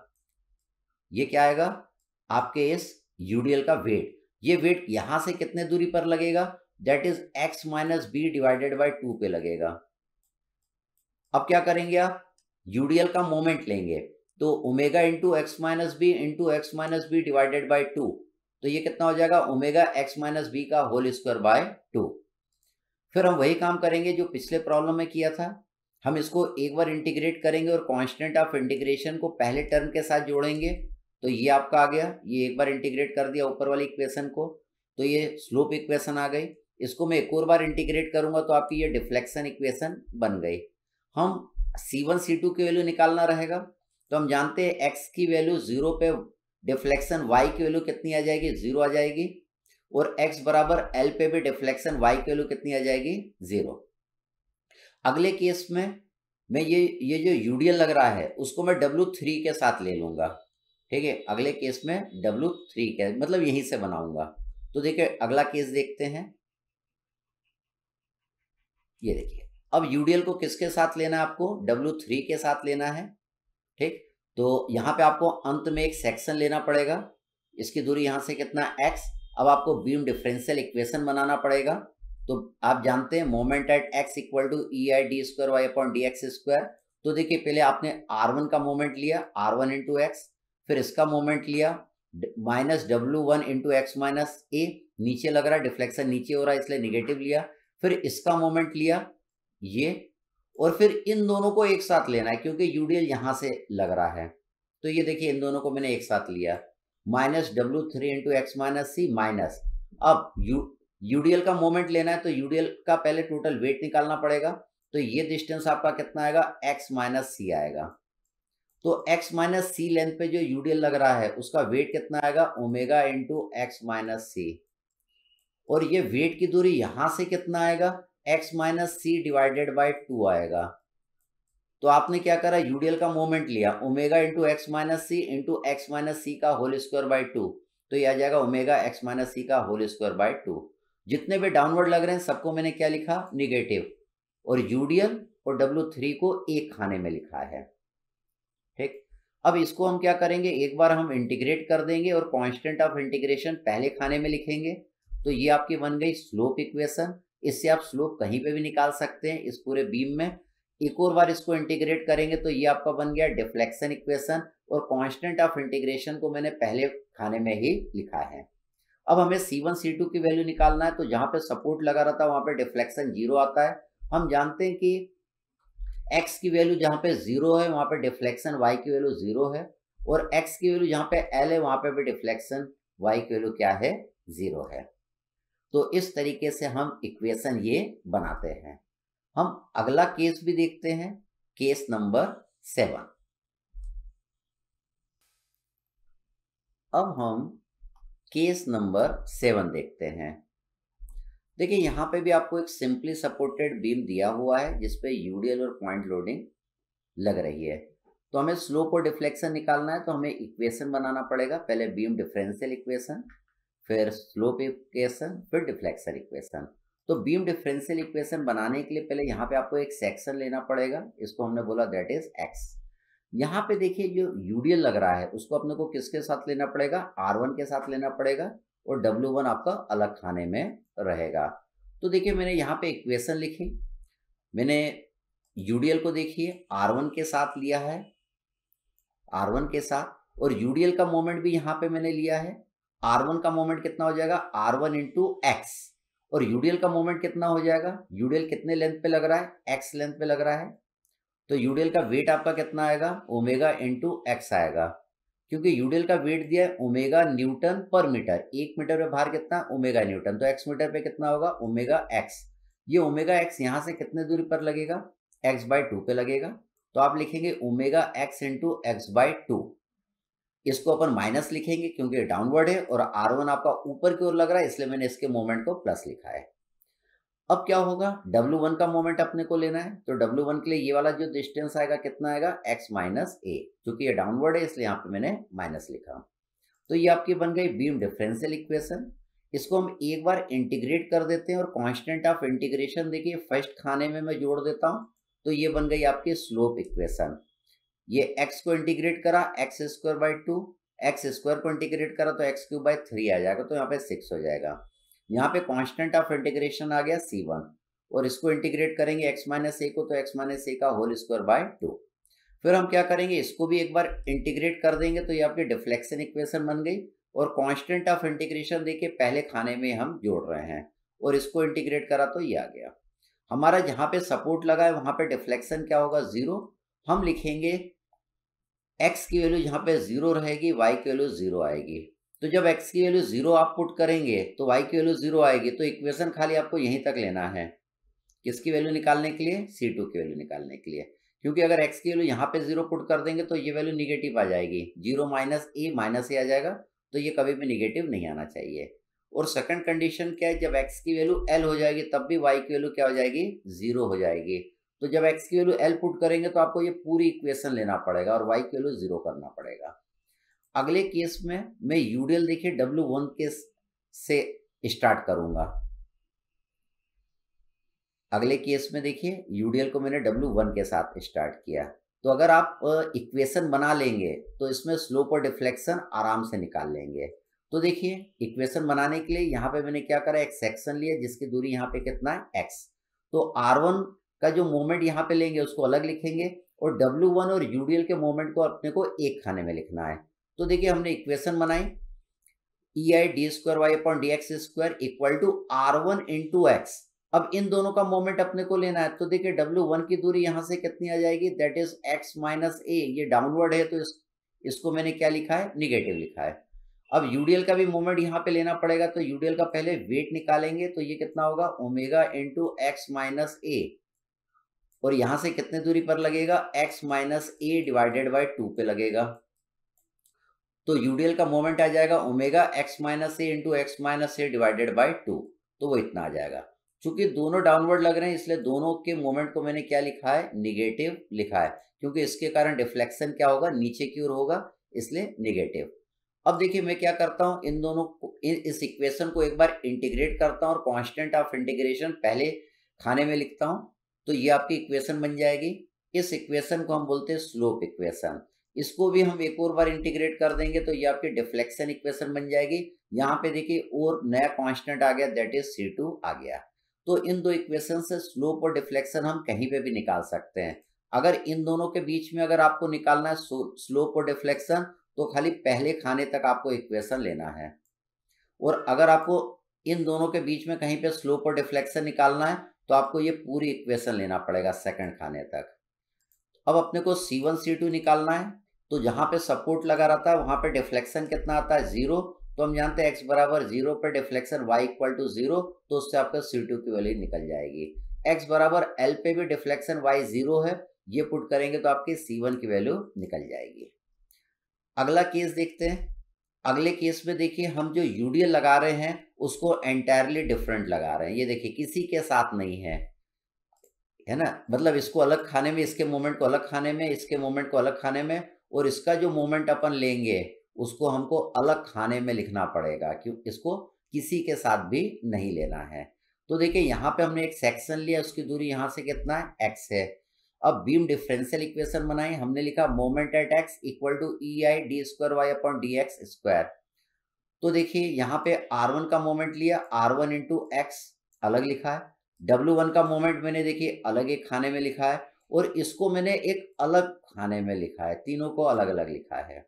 ये क्या आएगा आपके इस यूडीएल का वेट ये वेट यहां से कितने दूरी पर लगेगा that is x minus b divided by two पे लगेगा अब क्या करेंगे आप यूडीएल का मोमेंट लेंगे तो omega into x minus b into x minus b divided by two तो ये कितना हो जाएगा ओमेगा एक्स माइनस बी का होल स्क्वायर बाय टू फिर हम वही काम करेंगे जो पिछले प्रॉब्लम में किया था हम इसको एक बार इंटीग्रेट करेंगे और कांस्टेंट ऑफ इंटीग्रेशन को पहले टर्म के साथ जोड़ेंगे तो ये आपका आ गया ये एक बार इंटीग्रेट कर दिया ऊपर वाली इक्वेशन को तो ये स्लोप इक्वेशन आ गई इसको मैं एक और बार इंटीग्रेट करूंगा तो आपकी ये डिफ्लेक्शन इक्वेशन बन गई हम सी वन सी टू की वैल्यू निकालना रहेगा तो हम जानते हैं एक्स की वैल्यू जीरो पे डिफ्लेक्शन वाई की वैल्यू कितनी आ जाएगी जीरो आ जाएगी और एक्स बराबर एल पे भी डिफ्लेक्शन वाई की वैल्यू कितनी आ जाएगी जीरो अगले केस में मैं ये ये जो यूडीएल लग रहा है उसको मैं डब्ल्यू थ्री के साथ ले लूंगा ठीक है अगले केस में डब्ल्यू थ्री के मतलब यहीं से बनाऊंगा तो देखिए अगला केस देखते हैं ये देखिए अब यूडीएल को किसके साथ लेना है आपको डब्ल्यू थ्री के साथ लेना है ठीक तो यहाँ पे आपको अंत में एक सेक्शन लेना पड़ेगा इसकी दूरी यहां से कितना एक्स अब आपको बीम डिफरेंशियल इक्वेशन बनाना पड़ेगा तो आप जानते हैं moment at x equal to E I D square Y upon D x square तो देखिए पहले आपने आर वन का मोमेंट लिया आर वन इंटू एक्स फिर इसका मोमेंट लिया minus W one into x minus a नीचे लग रहा है डिफ्लेक्शन नीचे हो रहा है इसलिए निगेटिव लिया फिर इसका मोमेंट लिया ये और फिर इन दोनों को एक साथ लेना है क्योंकि यूडीएल यहां से लग रहा है तो ये देखिए इन दोनों को मैंने एक साथ लिया minus W three into x minus c minus अब यू यूडीएल का मोमेंट लेना है तो यूडीएल का पहले टोटल वेट निकालना पड़ेगा तो ये डिस्टेंस आपका कितना आएगा एक्स माइनस सी आएगा तो x माइनस सी लेंथ पे जो यूडीएल लग रहा है उसका वेट कितना आएगा omega into x minus c और ये वेट की दूरी यहां से कितना आएगा x minus c divided by two आएगा तो आपने क्या करा यूडीएल का मोमेंट लिया omega into x minus c into x minus सी का होल स्क्वायर बाई टू तो ये आ जाएगा ओमेगा एक्स माइनस सी का होल स्क्वायर बाय टू जितने भी डाउनवर्ड लग रहे हैं सबको मैंने क्या लिखा निगेटिव और यूडीएल और डब्ल्यू थ्री को एक खाने में लिखा है अब इसको हम क्या करेंगे एक बार हम इंटीग्रेट कर देंगे और कॉन्स्टेंट ऑफ इंटीग्रेशन पहले खाने में लिखेंगे तो ये आपकी बन गई स्लोप इक्वेशन इससे आप स्लोप कहीं पे भी निकाल सकते हैं इस पूरे बीम में एक और बार इसको इंटीग्रेट करेंगे तो ये आपका बन गया डिफ्लेक्शन इक्वेशन और कॉन्स्टेंट ऑफ इंटीग्रेशन को मैंने पहले खाने में ही लिखा है अब हमें सी वन सी टू की वैल्यू निकालना है तो जहाँ पर सपोर्ट लगा रहता है वहाँ पर डिफ्लेक्शन जीरो आता है हम जानते हैं कि एक्स की वैल्यू जहाँ पे जीरो है वहाँ पे डिफ्लेक्शन वाई की वैल्यू जीरो है और एक्स की वैल्यू जहाँ पे एल है वहाँ पे भी डिफ्लेक्शन वाई की वैल्यू क्या है जीरो है तो इस तरीके से हम इक्वेशन ये बनाते हैं हम अगला केस भी देखते हैं केस नंबर सेवन अब हम केस नंबर सेवन देखते हैं देखिए यहाँ पे भी आपको एक सिंपली सपोर्टेड बीम दिया हुआ है जिसपे यूडीएल और पॉइंट लोडिंग लग रही है तो हमें स्लोप और डिफ्लेक्शन निकालना है तो हमें इक्वेशन बनाना पड़ेगा पहले बीम डिफरेंशियल इक्वेशन फिर स्लोप इक्वेशन फिर डिफ्लेक्शन इक्वेशन तो बीम डिफरेंशियल इक्वेशन बनाने के लिए पहले यहाँ पे आपको एक सेक्शन लेना पड़ेगा इसको हमने बोला दैट इज एक्स यहाँ पे देखिए जो यूडीएल लग रहा है उसको अपने को किसके साथ लेना पड़ेगा आर वन के साथ लेना पड़ेगा और डब्ल्यू वन आपका अलग खाने में रहेगा तो देखिए मैंने यहाँ पे इक्वेशन लिखी मैंने यूडीएल को देखिए आर वन के साथ लिया है आर वन के साथ और यूडीएल का मोमेंट भी यहाँ पे मैंने लिया है आर वन का मोमेंट कितना हो जाएगा आर वन इंटू एक्स और यूडीएल का मोमेंट कितना हो जाएगा यूडीएल कितने लेंथ पे लग रहा है एक्स लेंथ पे लग रहा है तो यूडीएल का वेट आपका कितना आएगा ओमेगा इंटू एक्स आएगा क्योंकि यूडीएल का वेट दिया है ओमेगा न्यूटन पर मीटर एक मीटर पे भार कितना ओमेगा न्यूटन तो एक्स मीटर पे कितना होगा ओमेगा एक्स ये ओमेगा एक्स यहाँ से कितने दूरी पर लगेगा एक्स बाय टू पे लगेगा तो आप लिखेंगे omega x into x by two इसको अपन माइनस लिखेंगे क्योंकि डाउनवर्ड है और आर वन आपका ऊपर की ओर लग रहा है इसलिए मैंने इसके मोमेंट को प्लस लिखा है अब क्या होगा W1 वन का मोमेंट अपने को लेना है तो W1 वन के लिए ये वाला जो डिस्टेंस आएगा कितना आएगा एक्स माइनस ए चूंकि ये डाउनवर्ड है इसलिए यहाँ पे मैंने माइनस लिखा तो ये आपकी बन गई बीम डिफरेंशियल इक्वेशन इसको हम एक बार इंटीग्रेट कर देते हैं और कॉन्स्टेंट ऑफ इंटीग्रेशन देखिए फर्स्ट खाने में मैं जोड़ देता हूँ तो ये बन गई आपकी स्लोप इक्वेशन ये एक्स को इंटीग्रेट करा x square by two x square को इंटीग्रेट करा तो एक्स क्यूब बाई थ्री आ जाएगा तो यहाँ पे सिक्स हो जाएगा यहाँ पे कॉन्स्टेंट ऑफ इंटीग्रेशन आ गया सी वन और इसको इंटीग्रेट करेंगे एक्स माइनस ए को तो एक्स माइनस ए का होल स्क्वायर बाय टू फिर हम क्या करेंगे इसको भी एक बार इंटीग्रेट कर देंगे तो ये आपकी डिफ्लेक्शन इक्वेशन बन गई और कॉन्स्टेंट ऑफ इंटीग्रेशन देखिए पहले खाने में हम जोड़ रहे हैं और इसको इंटीग्रेट करा तो ये आ गया हमारा जहाँ पे सपोर्ट लगा है वहाँ पे डिफ्लेक्शन क्या होगा ज़ीरो हम लिखेंगे एक्स की वैल्यू जहाँ पे ज़ीरो रहेगी वाई की वैल्यू ज़ीरो आएगी तो जब एक्स की वैल्यू जीरो आप पुट करेंगे तो वाई की वैल्यू जीरो आएगी तो इक्वेशन खाली आपको यहीं तक लेना है किसकी वैल्यू निकालने के लिए सी टू की वैल्यू निकालने के लिए क्योंकि अगर एक्स की वैल्यू यहाँ पे जीरो पुट कर देंगे तो ये वैल्यू निगेटिव आ जाएगी zero minus a minus a आ जाएगा तो ये कभी भी निगेटिव नहीं आना चाहिए और सेकंड कंडीशन क्या है जब एक्स की वैल्यू एल हो जाएगी तब भी वाई की वैल्यू क्या हो जाएगी जीरो हो जाएगी तो जब एक्स की वैल्यू एल पुट करेंगे तो आपको ये पूरी इक्वेशन लेना पड़ेगा और वाई की वैल्यू जीरो करना पड़ेगा अगले केस में मैं यूडीएल देखिए डब्ल्यू वन के से स्टार्ट करूंगा अगले केस में देखिए यूडीएल को मैंने डब्ल्यू वन के साथ स्टार्ट किया तो अगर आप इक्वेशन बना लेंगे तो इसमें स्लोप और डिफ्लेक्शन आराम से निकाल लेंगे तो देखिए इक्वेशन बनाने के लिए यहाँ पे मैंने क्या करा एक सेक्शन लिया जिसकी दूरी यहाँ पे कितना है एक्स तो आर वन का जो मोमेंट यहाँ पे लेंगे उसको अलग लिखेंगे और डब्ल्यू वन और यूडीएल के मोमेंट को अपने को एक खाने में लिखना है तो देखिए हमने इक्वेशन बनाई E I D square Y upon D x square equal to r one into x अब इन दोनों का मोमेंट अपने को लेना है तो देखिए डब्ल्यू वन की दूरी यहां से कितनी आ जाएगी that is x minus a ये डाउनवर्ड है तो इस, इसको मैंने क्या लिखा है निगेटिव लिखा है अब यूडीएल का भी मोमेंट यहाँ पे लेना पड़ेगा तो यूडीएल का पहले वेट निकालेंगे तो ये कितना होगा omega into x minus a और यहां से कितने दूरी पर लगेगा x minus a divided by two पे लगेगा तो यूडीएल का मोमेंट आ जाएगा omega x minus a into x minus a divided by two तो वो इतना आ जाएगा चूंकि दोनों डाउनवर्ड लग रहे हैं इसलिए दोनों के मोमेंट को मैंने क्या लिखा है निगेटिव लिखा है क्योंकि इसके कारण डिफ्लेक्शन क्या होगा नीचे की ओर होगा इसलिए निगेटिव अब देखिए मैं क्या करता हूँ इन दोनों को इस इक्वेशन को एक बार इंटीग्रेट करता हूँ और कांस्टेंट ऑफ इंटीग्रेशन पहले खाने में लिखता हूँ तो ये आपकी इक्वेशन बन जाएगी इस इक्वेशन को हम बोलते हैं स्लोप इक्वेशन इसको भी हम एक और बार इंटीग्रेट कर देंगे तो ये आपकी डिफ्लेक्शन इक्वेशन बन जाएगी यहाँ पे देखिए और नया कॉन्स्टेंट आ गया दैट इज सी आ गया तो इन दो इक्वेशन से स्लोप और डिफ्लेक्शन हम कहीं पे भी निकाल सकते हैं अगर इन दोनों के बीच में अगर आपको निकालना है स्लोप और डिफ्लेक्शन तो खाली पहले खाने तक आपको इक्वेशन लेना है और अगर आपको इन दोनों के बीच में कहीं पे स्लोप और डिफ्लेक्शन निकालना है तो आपको ये पूरी इक्वेशन लेना पड़ेगा सेकंड खाने तक अब अपने को सी वन सी टू निकालना है तो जहाँ पे सपोर्ट लगा रहता है वहाँ पे डिफ्लेक्शन कितना आता है जीरो तो हम जानते हैं एक्स बराबर जीरो पे deflection Y equal to zero तो उससे आपका सी टू की वैल्यू निकल जाएगी एक्स बराबर एल पे भी डिफ्लेक्शन वाई जीरो है ये पुट करेंगे तो आपकी सी वन की वैल्यू निकल जाएगी अगला केस देखते हैं अगले केस में देखिए हम जो यूडीएल लगा रहे हैं उसको एंटायरली डिफरेंट लगा रहे हैं ये देखिए किसी के साथ नहीं है है ना मतलब इसको अलग खाने में इसके मोमेंट को अलग खाने में इसके मोमेंट को अलग खाने में और इसका जो मोमेंट अपन लेंगे उसको हमको अलग खाने में लिखना पड़ेगा क्यों इसको किसी के साथ भी नहीं लेना है तो देखिए यहाँ पे हमने एक सेक्शन लिया उसकी दूरी यहाँ से कितना है एक्स है अब बीम डिफरेंशियल इक्वेशन बनाई हमने लिखा moment at x equal to E I D square Y upon D x square तो देखिए यहाँ पे आर वन का मोमेंट लिया आर वन इंटू एक्स अलग लिखा है डब्ल्यू वन का मोमेंट मैंने देखिए अलग एक खाने में लिखा है और इसको मैंने एक अलग खाने में लिखा है तीनों को अलग अलग लिखा है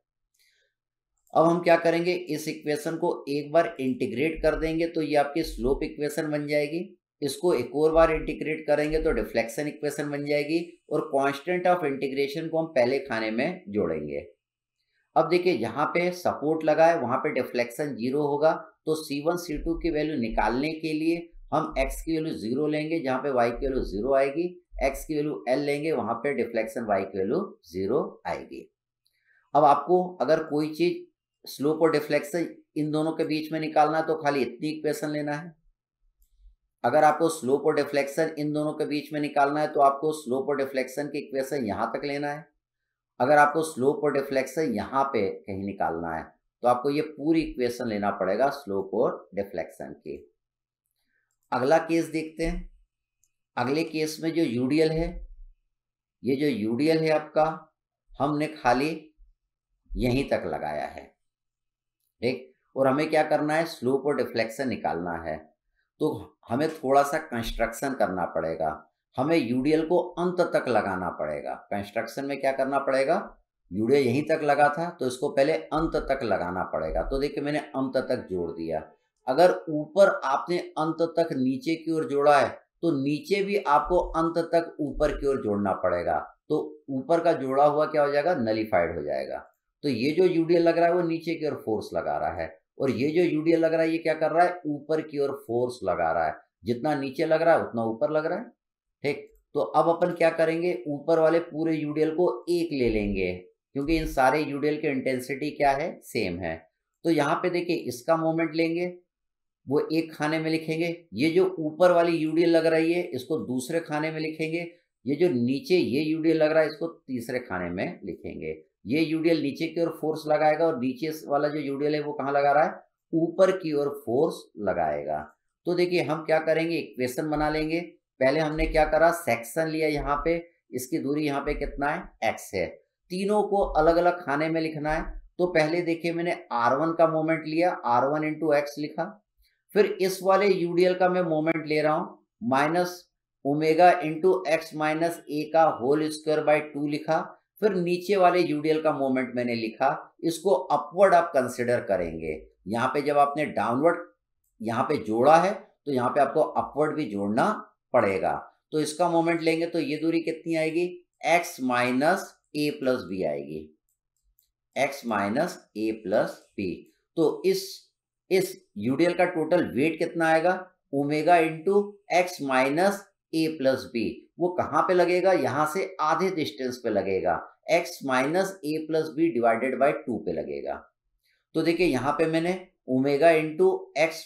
अब हम क्या करेंगे इस इक्वेशन को एक बार इंटीग्रेट कर देंगे तो ये आपकी स्लोप इक्वेशन बन जाएगी इसको एक और बार इंटीग्रेट करेंगे तो डिफ्लेक्शन इक्वेशन बन जाएगी और कांस्टेंट ऑफ इंटीग्रेशन को हम पहले खाने में जोड़ेंगे अब देखिए यहाँ पे सपोर्ट लगा है वहाँ पे डिफ्लेक्शन जीरो होगा तो सी वन सी टू की वैल्यू निकालने के लिए हम एक्स की वैल्यू जीरो लेंगे जहाँ पे वाई की वैल्यू जीरो आएगी एक्स की वैल्यू एल लेंगे वहां पे डिफ्लेक्शन वाई की वैल्यू जीरो आएगी अब आपको अगर कोई चीज स्लोप और डिफ्लेक्शन इन दोनों के बीच में निकालना है तो खाली इतनी इक्वेशन लेना है अगर आपको स्लोप और डिफ्लेक्शन इन दोनों के बीच में निकालना है तो आपको स्लोप और डिफ्लेक्शन की इक्वेशन यहां तक लेना है अगर आपको स्लोप और डिफ्लेक्शन यहां पे कहीं निकालना है तो आपको ये पूरी इक्वेशन लेना पड़ेगा स्लोप और डिफ्लेक्शन की अगला केस देखते हैं अगले केस में जो यूडीएल है ये जो यूडीएल है आपका हमने खाली यहीं तक लगाया है ठीक और हमें क्या करना है स्लोप और डिफ्लेक्शन निकालना है तो हमें थोड़ा सा कंस्ट्रक्शन करना पड़ेगा हमें यूडीएल को अंत तक लगाना पड़ेगा कंस्ट्रक्शन में क्या करना पड़ेगा यूडीएल यहीं तक लगा था तो इसको पहले अंत तक लगाना पड़ेगा तो देखिए मैंने अंत तक जोड़ दिया अगर ऊपर आपने अंत तक नीचे की ओर जोड़ा है तो नीचे भी आपको अंत तक ऊपर की ओर जोड़ना पड़ेगा तो ऊपर का जोड़ा हुआ क्या हो जाएगा नलीफाइड हो जाएगा तो ये जो यूडीएल लग रहा है वो नीचे की ओर फोर्स लगा रहा है और ये जो यूडीएल लग रहा है ये क्या कर रहा है ऊपर की ओर फोर्स लगा रहा है जितना नीचे लग रहा है उतना ऊपर लग रहा है ठीक तो अब अपन क्या करेंगे ऊपर वाले पूरे यूडीएल को एक ले लेंगे क्योंकि इन सारे यूडीएल की इंटेंसिटी क्या है सेम है तो यहाँ पे देखिए इसका मोमेंट लेंगे वो एक खाने में लिखेंगे ये जो ऊपर वाली यूडीएल लग रही है इसको दूसरे खाने में लिखेंगे ये जो नीचे ये यूडीएल लग रहा है इसको तीसरे खाने में लिखेंगे ये यूडीएल नीचे की ओर फोर्स लगाएगा और नीचे वाला जो यूडीएल है वो कहाँ लगा रहा है ऊपर की ओर फोर्स लगाएगा तो देखिए हम क्या करेंगे इक्वेशन बना लेंगे पहले हमने क्या करा सेक्शन लिया यहाँ पे इसकी दूरी यहाँ पे कितना है एक्स है तीनों को अलग अलग खाने में लिखना है तो पहले देखिए मैंने आर वन का मोमेंट लिया आर वन इंटू एक्स लिखा फिर इस वाले यूडीएल का मैं मोमेंट ले रहा हूं minus omega into x minus ए का होल स्क्वायर बाय टू लिखा फिर नीचे वाले यूडीएल का मोमेंट मैंने लिखा इसको अपवर्ड आप कंसिडर करेंगे यहां पे जब आपने डाउनवर्ड यहां पे जोड़ा है तो यहां पे आपको अपवर्ड भी जोड़ना पड़ेगा तो इसका मोमेंट लेंगे तो ये दूरी कितनी आएगी x minus a plus b आएगी x minus a plus b तो इस इस यूडीएल का टोटल वेट कितना आएगा omega into x minus a plus b वो कहाँ पे लगेगा यहाँ से आधे डिस्टेंस पे लगेगा x minus a plus b divided by two पे लगेगा तो देखिए यहाँ पे मैंने omega into x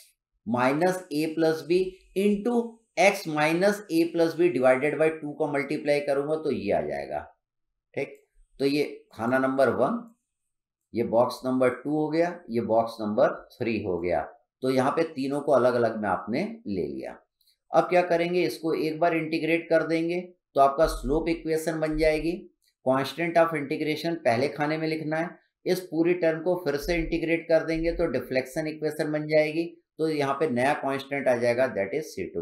minus a plus b into x minus a plus b divided by two का मल्टीप्लाई करूंगा तो ये आ जाएगा ठीक तो ये खाना नंबर वन ये बॉक्स नंबर टू हो गया ये बॉक्स नंबर थ्री हो गया तो यहाँ पे तीनों को अलग अलग में आपने ले लिया अब क्या करेंगे इसको एक बार इंटीग्रेट कर देंगे तो आपका स्लोप इक्वेशन बन जाएगी कॉन्स्टेंट ऑफ इंटीग्रेशन पहले खाने में लिखना है इस पूरी टर्म को फिर से इंटीग्रेट कर देंगे तो डिफ्लेक्शन इक्वेशन बन जाएगी तो यहाँ पे नया कॉन्स्टेंट आ जाएगा that is C two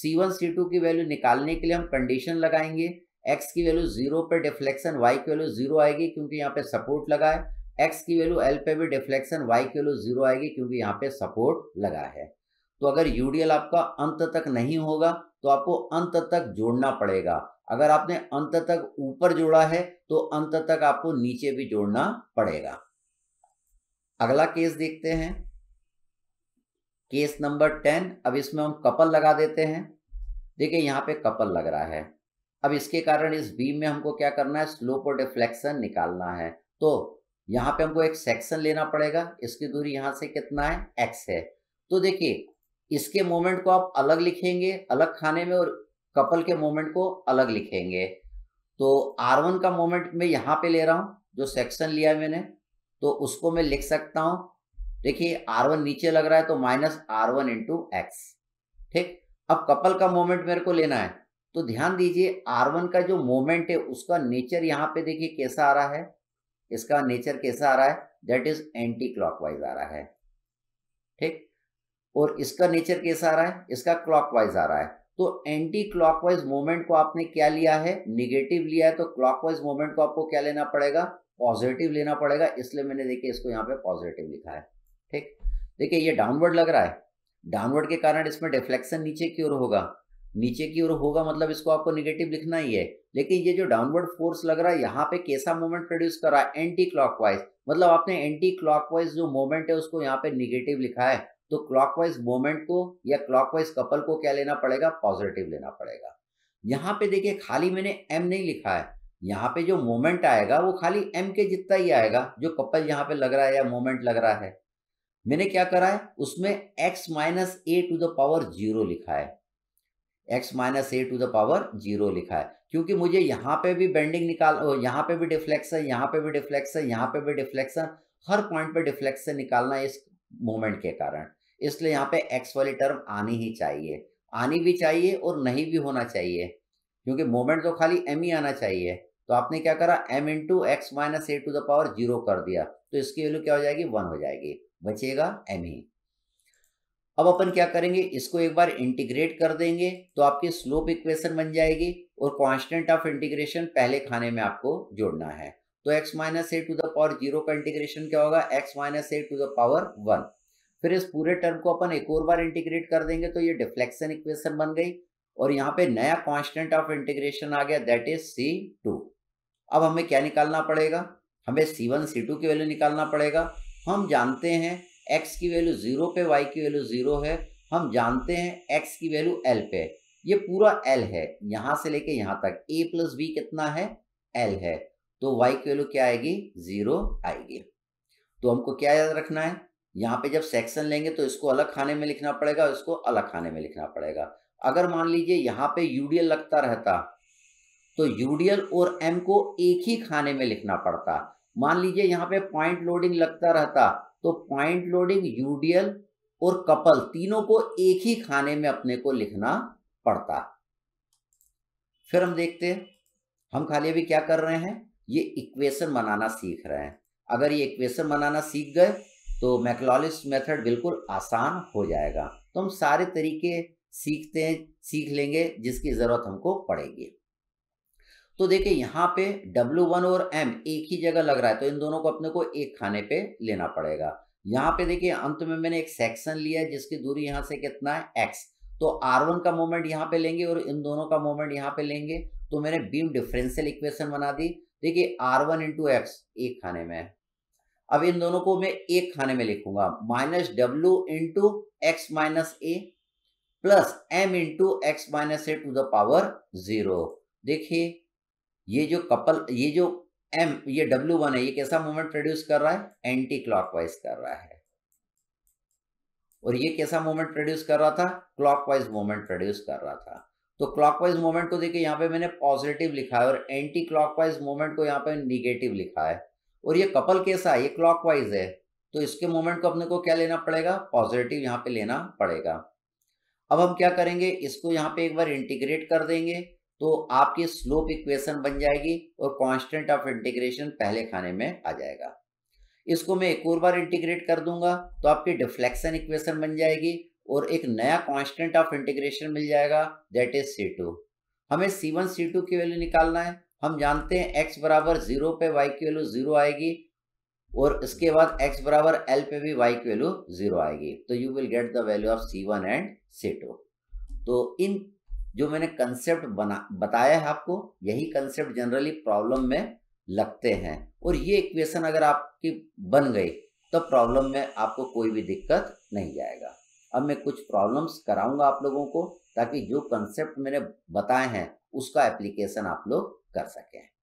c one C two की वैल्यू निकालने के लिए हम कंडीशन लगाएंगे एक्स की वैल्यू जीरो पर डिफ्लेक्शन वाई की वैल्यू जीरो आएगी क्योंकि यहाँ पे सपोर्ट लगा है एक्स की वैल्यू एल पे भी डिफ्लेक्शन वाई की वैल्यू जीरो आएगी क्योंकि यहाँ पे सपोर्ट लगा है तो अगर यूडीएल आपका अंत तक नहीं होगा तो आपको अंत तक जोड़ना पड़ेगा अगर आपने अंत तक ऊपर जोड़ा है तो अंत तक आपको नीचे भी जोड़ना पड़ेगा अगला केस देखते हैं केस नंबर टेन अब इसमें हम कपल लगा देते हैं देखिए यहाँ पे कपल लग रहा है अब इसके कारण इस बीम में हमको क्या करना है स्लोप और डिफ्लेक्शन निकालना है तो यहाँ पे हमको एक सेक्शन लेना पड़ेगा इसकी दूरी यहाँ से कितना है एक्स है तो देखिए इसके मोमेंट को आप अलग लिखेंगे अलग खाने में और कपल के मोमेंट को अलग लिखेंगे तो आर वन का मोमेंट मैं यहाँ पे ले रहा हूँ जो सेक्शन लिया मैंने तो उसको मैं लिख सकता हूँ देखिए आर वन नीचे लग रहा है तो minus r one into x ठीक अब कपल का मोमेंट मेरे को लेना है तो ध्यान दीजिए आर वन का जो मोमेंट है उसका नेचर यहाँ पे देखिए कैसा आ रहा है इसका नेचर कैसा आ रहा है दैट इज एंटी क्लॉकवाइज आ रहा है ठीक और इसका नेचर कैसा आ रहा है इसका क्लॉकवाइज आ रहा है तो एंटी क्लॉकवाइज मूवमेंट को आपने क्या लिया है निगेटिव लिया है तो क्लॉकवाइज मूवमेंट को आपको क्या लेना पड़ेगा पॉजिटिव लेना पड़ेगा इसलिए मैंने देखिए इसको यहाँ पे पॉजिटिव लिखा है ठीक देखिए ये डाउनवर्ड लग रहा है डाउनवर्ड के कारण इसमें डिफ्लेक्शन नीचे की ओर होगा नीचे की ओर होगा मतलब इसको आपको निगेटिव लिखना ही है लेकिन ये जो डाउनवर्ड फोर्स लग रहा है यहाँ पे कैसा मोमेंट प्रोड्यूस कर रहा है एंटी क्लॉकवाइज मतलब आपने एंटी क्लॉकवाइज जो मोमेंट है उसको यहाँ पे निगेटिव लिखा है तो क्लॉकवाइज मोमेंट को या क्लॉकवाइज कपल को क्या लेना पड़ेगा पॉजिटिव लेना पड़ेगा यहाँ पे देखिए खाली मैंने एम नहीं लिखा है यहाँ पे जो मोमेंट आएगा वो खाली एम के जितना ही आएगा जो कपल यहाँ पे लग रहा है या मोमेंट लग रहा है मैंने क्या करा है उसमें x minus a to the power zero लिखा है x minus a to the power zero लिखा है क्योंकि मुझे यहाँ पे भी बेंडिंग निकाल यहाँ पे भी डिफ्लेक्शन यहाँ पे भी डिफ्लेक्शन यहाँ पे भी डिफ्लेक्शन हर पॉइंट पे डिफ्लेक्शन निकालना इस मोमेंट के कारण इसलिए यहाँ पे एक्स वाली टर्म आनी ही चाहिए आनी भी चाहिए और नहीं भी होना चाहिए क्योंकि मोमेंट तो खाली एम ही आना चाहिए तो आपने क्या करा m into x minus a to the power zero कर दिया तो इसकी वैल्यू क्या हो जाएगी वन हो जाएगी बचेगा एम ही अब अपन क्या करेंगे इसको एक बार इंटीग्रेट कर देंगे तो आपकी स्लोप इक्वेशन बन जाएगी और कांस्टेंट ऑफ इंटीग्रेशन पहले खाने में आपको जोड़ना है तो x minus a to the power zero का इंटीग्रेशन क्या होगा x minus a to the power one फिर इस पूरे टर्म को अपन एक और बार इंटीग्रेट कर देंगे तो ये डिफ्लेक्शन इक्वेशन बन गई और यहाँ पे नया कॉन्स्टेंट ऑफ इंटीग्रेशन आ गया दैट इज सी टू अब हमें क्या निकालना पड़ेगा हमें सी वन सी टू की वैल्यू निकालना पड़ेगा हम जानते हैं एक्स की वैल्यू ज़ीरो पे वाई की वैल्यू ज़ीरो है हम जानते हैं एक्स की वैल्यू एल पे ये पूरा एल है यहाँ से लेके यहाँ तक ए प्लस बी कितना है एल है तो वाई की वैल्यू क्या आएगी ज़ीरो आएगी तो हमको क्या याद रखना है यहाँ पे जब सेक्शन लेंगे तो इसको अलग खाने में लिखना पड़ेगा और इसको अलग खाने में लिखना पड़ेगा अगर मान लीजिए यहाँ पे यूडीएल लगता रहता तो यूडीएल और एम को एक ही खाने में लिखना पड़ता मान लीजिए यहाँ पे पॉइंट लोडिंग लगता रहता तो पॉइंट लोडिंग यूडीएल और कपल तीनों को एक ही खाने में अपने को लिखना पड़ता फिर हम देखते हैं हम खाली अभी क्या कर रहे हैं ये इक्वेशन बनाना सीख रहे हैं अगर ये इक्वेशन बनाना सीख गए तो मैकलॉलिस मेथड बिल्कुल आसान हो जाएगा तो हम सारे तरीके सीखते हैं सीख लेंगे जिसकी ज़रूरत हमको पड़ेगी तो देखिए यहाँ पे W1 और M एक ही जगह लग रहा है तो इन दोनों को अपने को एक खाने पे लेना पड़ेगा यहाँ पे देखिए अंत में मैंने एक सेक्शन लिया है जिसकी दूरी यहाँ से कितना है X तो R1 का मोमेंट यहाँ पे लेंगे और इन दोनों का मोमेंट यहाँ पे लेंगे तो मैंने बीम डिफरेंशियल इक्वेशन बना दी देखिए आर वन इंटू एक्स एक खाने में अब इन दोनों को मैं एक खाने में लिखूंगा माइनस डब्ल्यू into x minus a plus m into x minus a to the power zero देखिए ये जो कपल ये जो एम ये डब्ल्यू वन है ये कैसा मूवमेंट प्रोड्यूस कर रहा है एंटी क्लॉकवाइज कर रहा है और ये कैसा मूवमेंट प्रोड्यूस कर रहा था क्लॉकवाइज मूवमेंट प्रोड्यूस कर रहा था तो क्लॉकवाइज मूवमेंट को देखिए यहां पे मैंने पॉजिटिव लिखा है और एंटी क्लॉकवाइज मूवमेंट को यहाँ पे निगेटिव लिखा है और ये कपल कैसा है ये क्लॉकवाइज है तो इसके मूवमेंट को अपने को क्या लेना पड़ेगा पॉजिटिव यहां पे लेना पड़ेगा अब हम क्या करेंगे इसको यहाँ पे एक बार इंटीग्रेट कर देंगे तो आपकी स्लोप इक्वेशन बन जाएगी और कांस्टेंट ऑफ इंटीग्रेशन पहले खाने में आ जाएगा इसको मैं एक और बार इंटीग्रेट कर दूंगा तो आपकी डिफ्लेक्शन इक्वेशन बन जाएगी और एक नया कांस्टेंट ऑफ इंटीग्रेशन मिल जाएगा दैट इज सी टू हमें सी वन सी टू की वैल्यू निकालना है हम जानते हैं एक्स बराबर जीरो पे वाई की वैल्यू जीरो आएगी और इसके बाद x बराबर एल पे भी y की वैल्यू जीरो आएगी तो you will get the value of c1 and c2 तो इन जो मैंने कंसेप्ट बना बताया है आपको यही कंसेप्ट जनरली प्रॉब्लम में लगते हैं और ये इक्वेशन अगर आपकी बन गई तो प्रॉब्लम में आपको कोई भी दिक्कत नहीं आएगा अब मैं कुछ प्रॉब्लम्स कराऊंगा आप लोगों को ताकि जो कंसेप्ट मैंने बताए हैं उसका एप्लीकेशन आप लोग कर सकें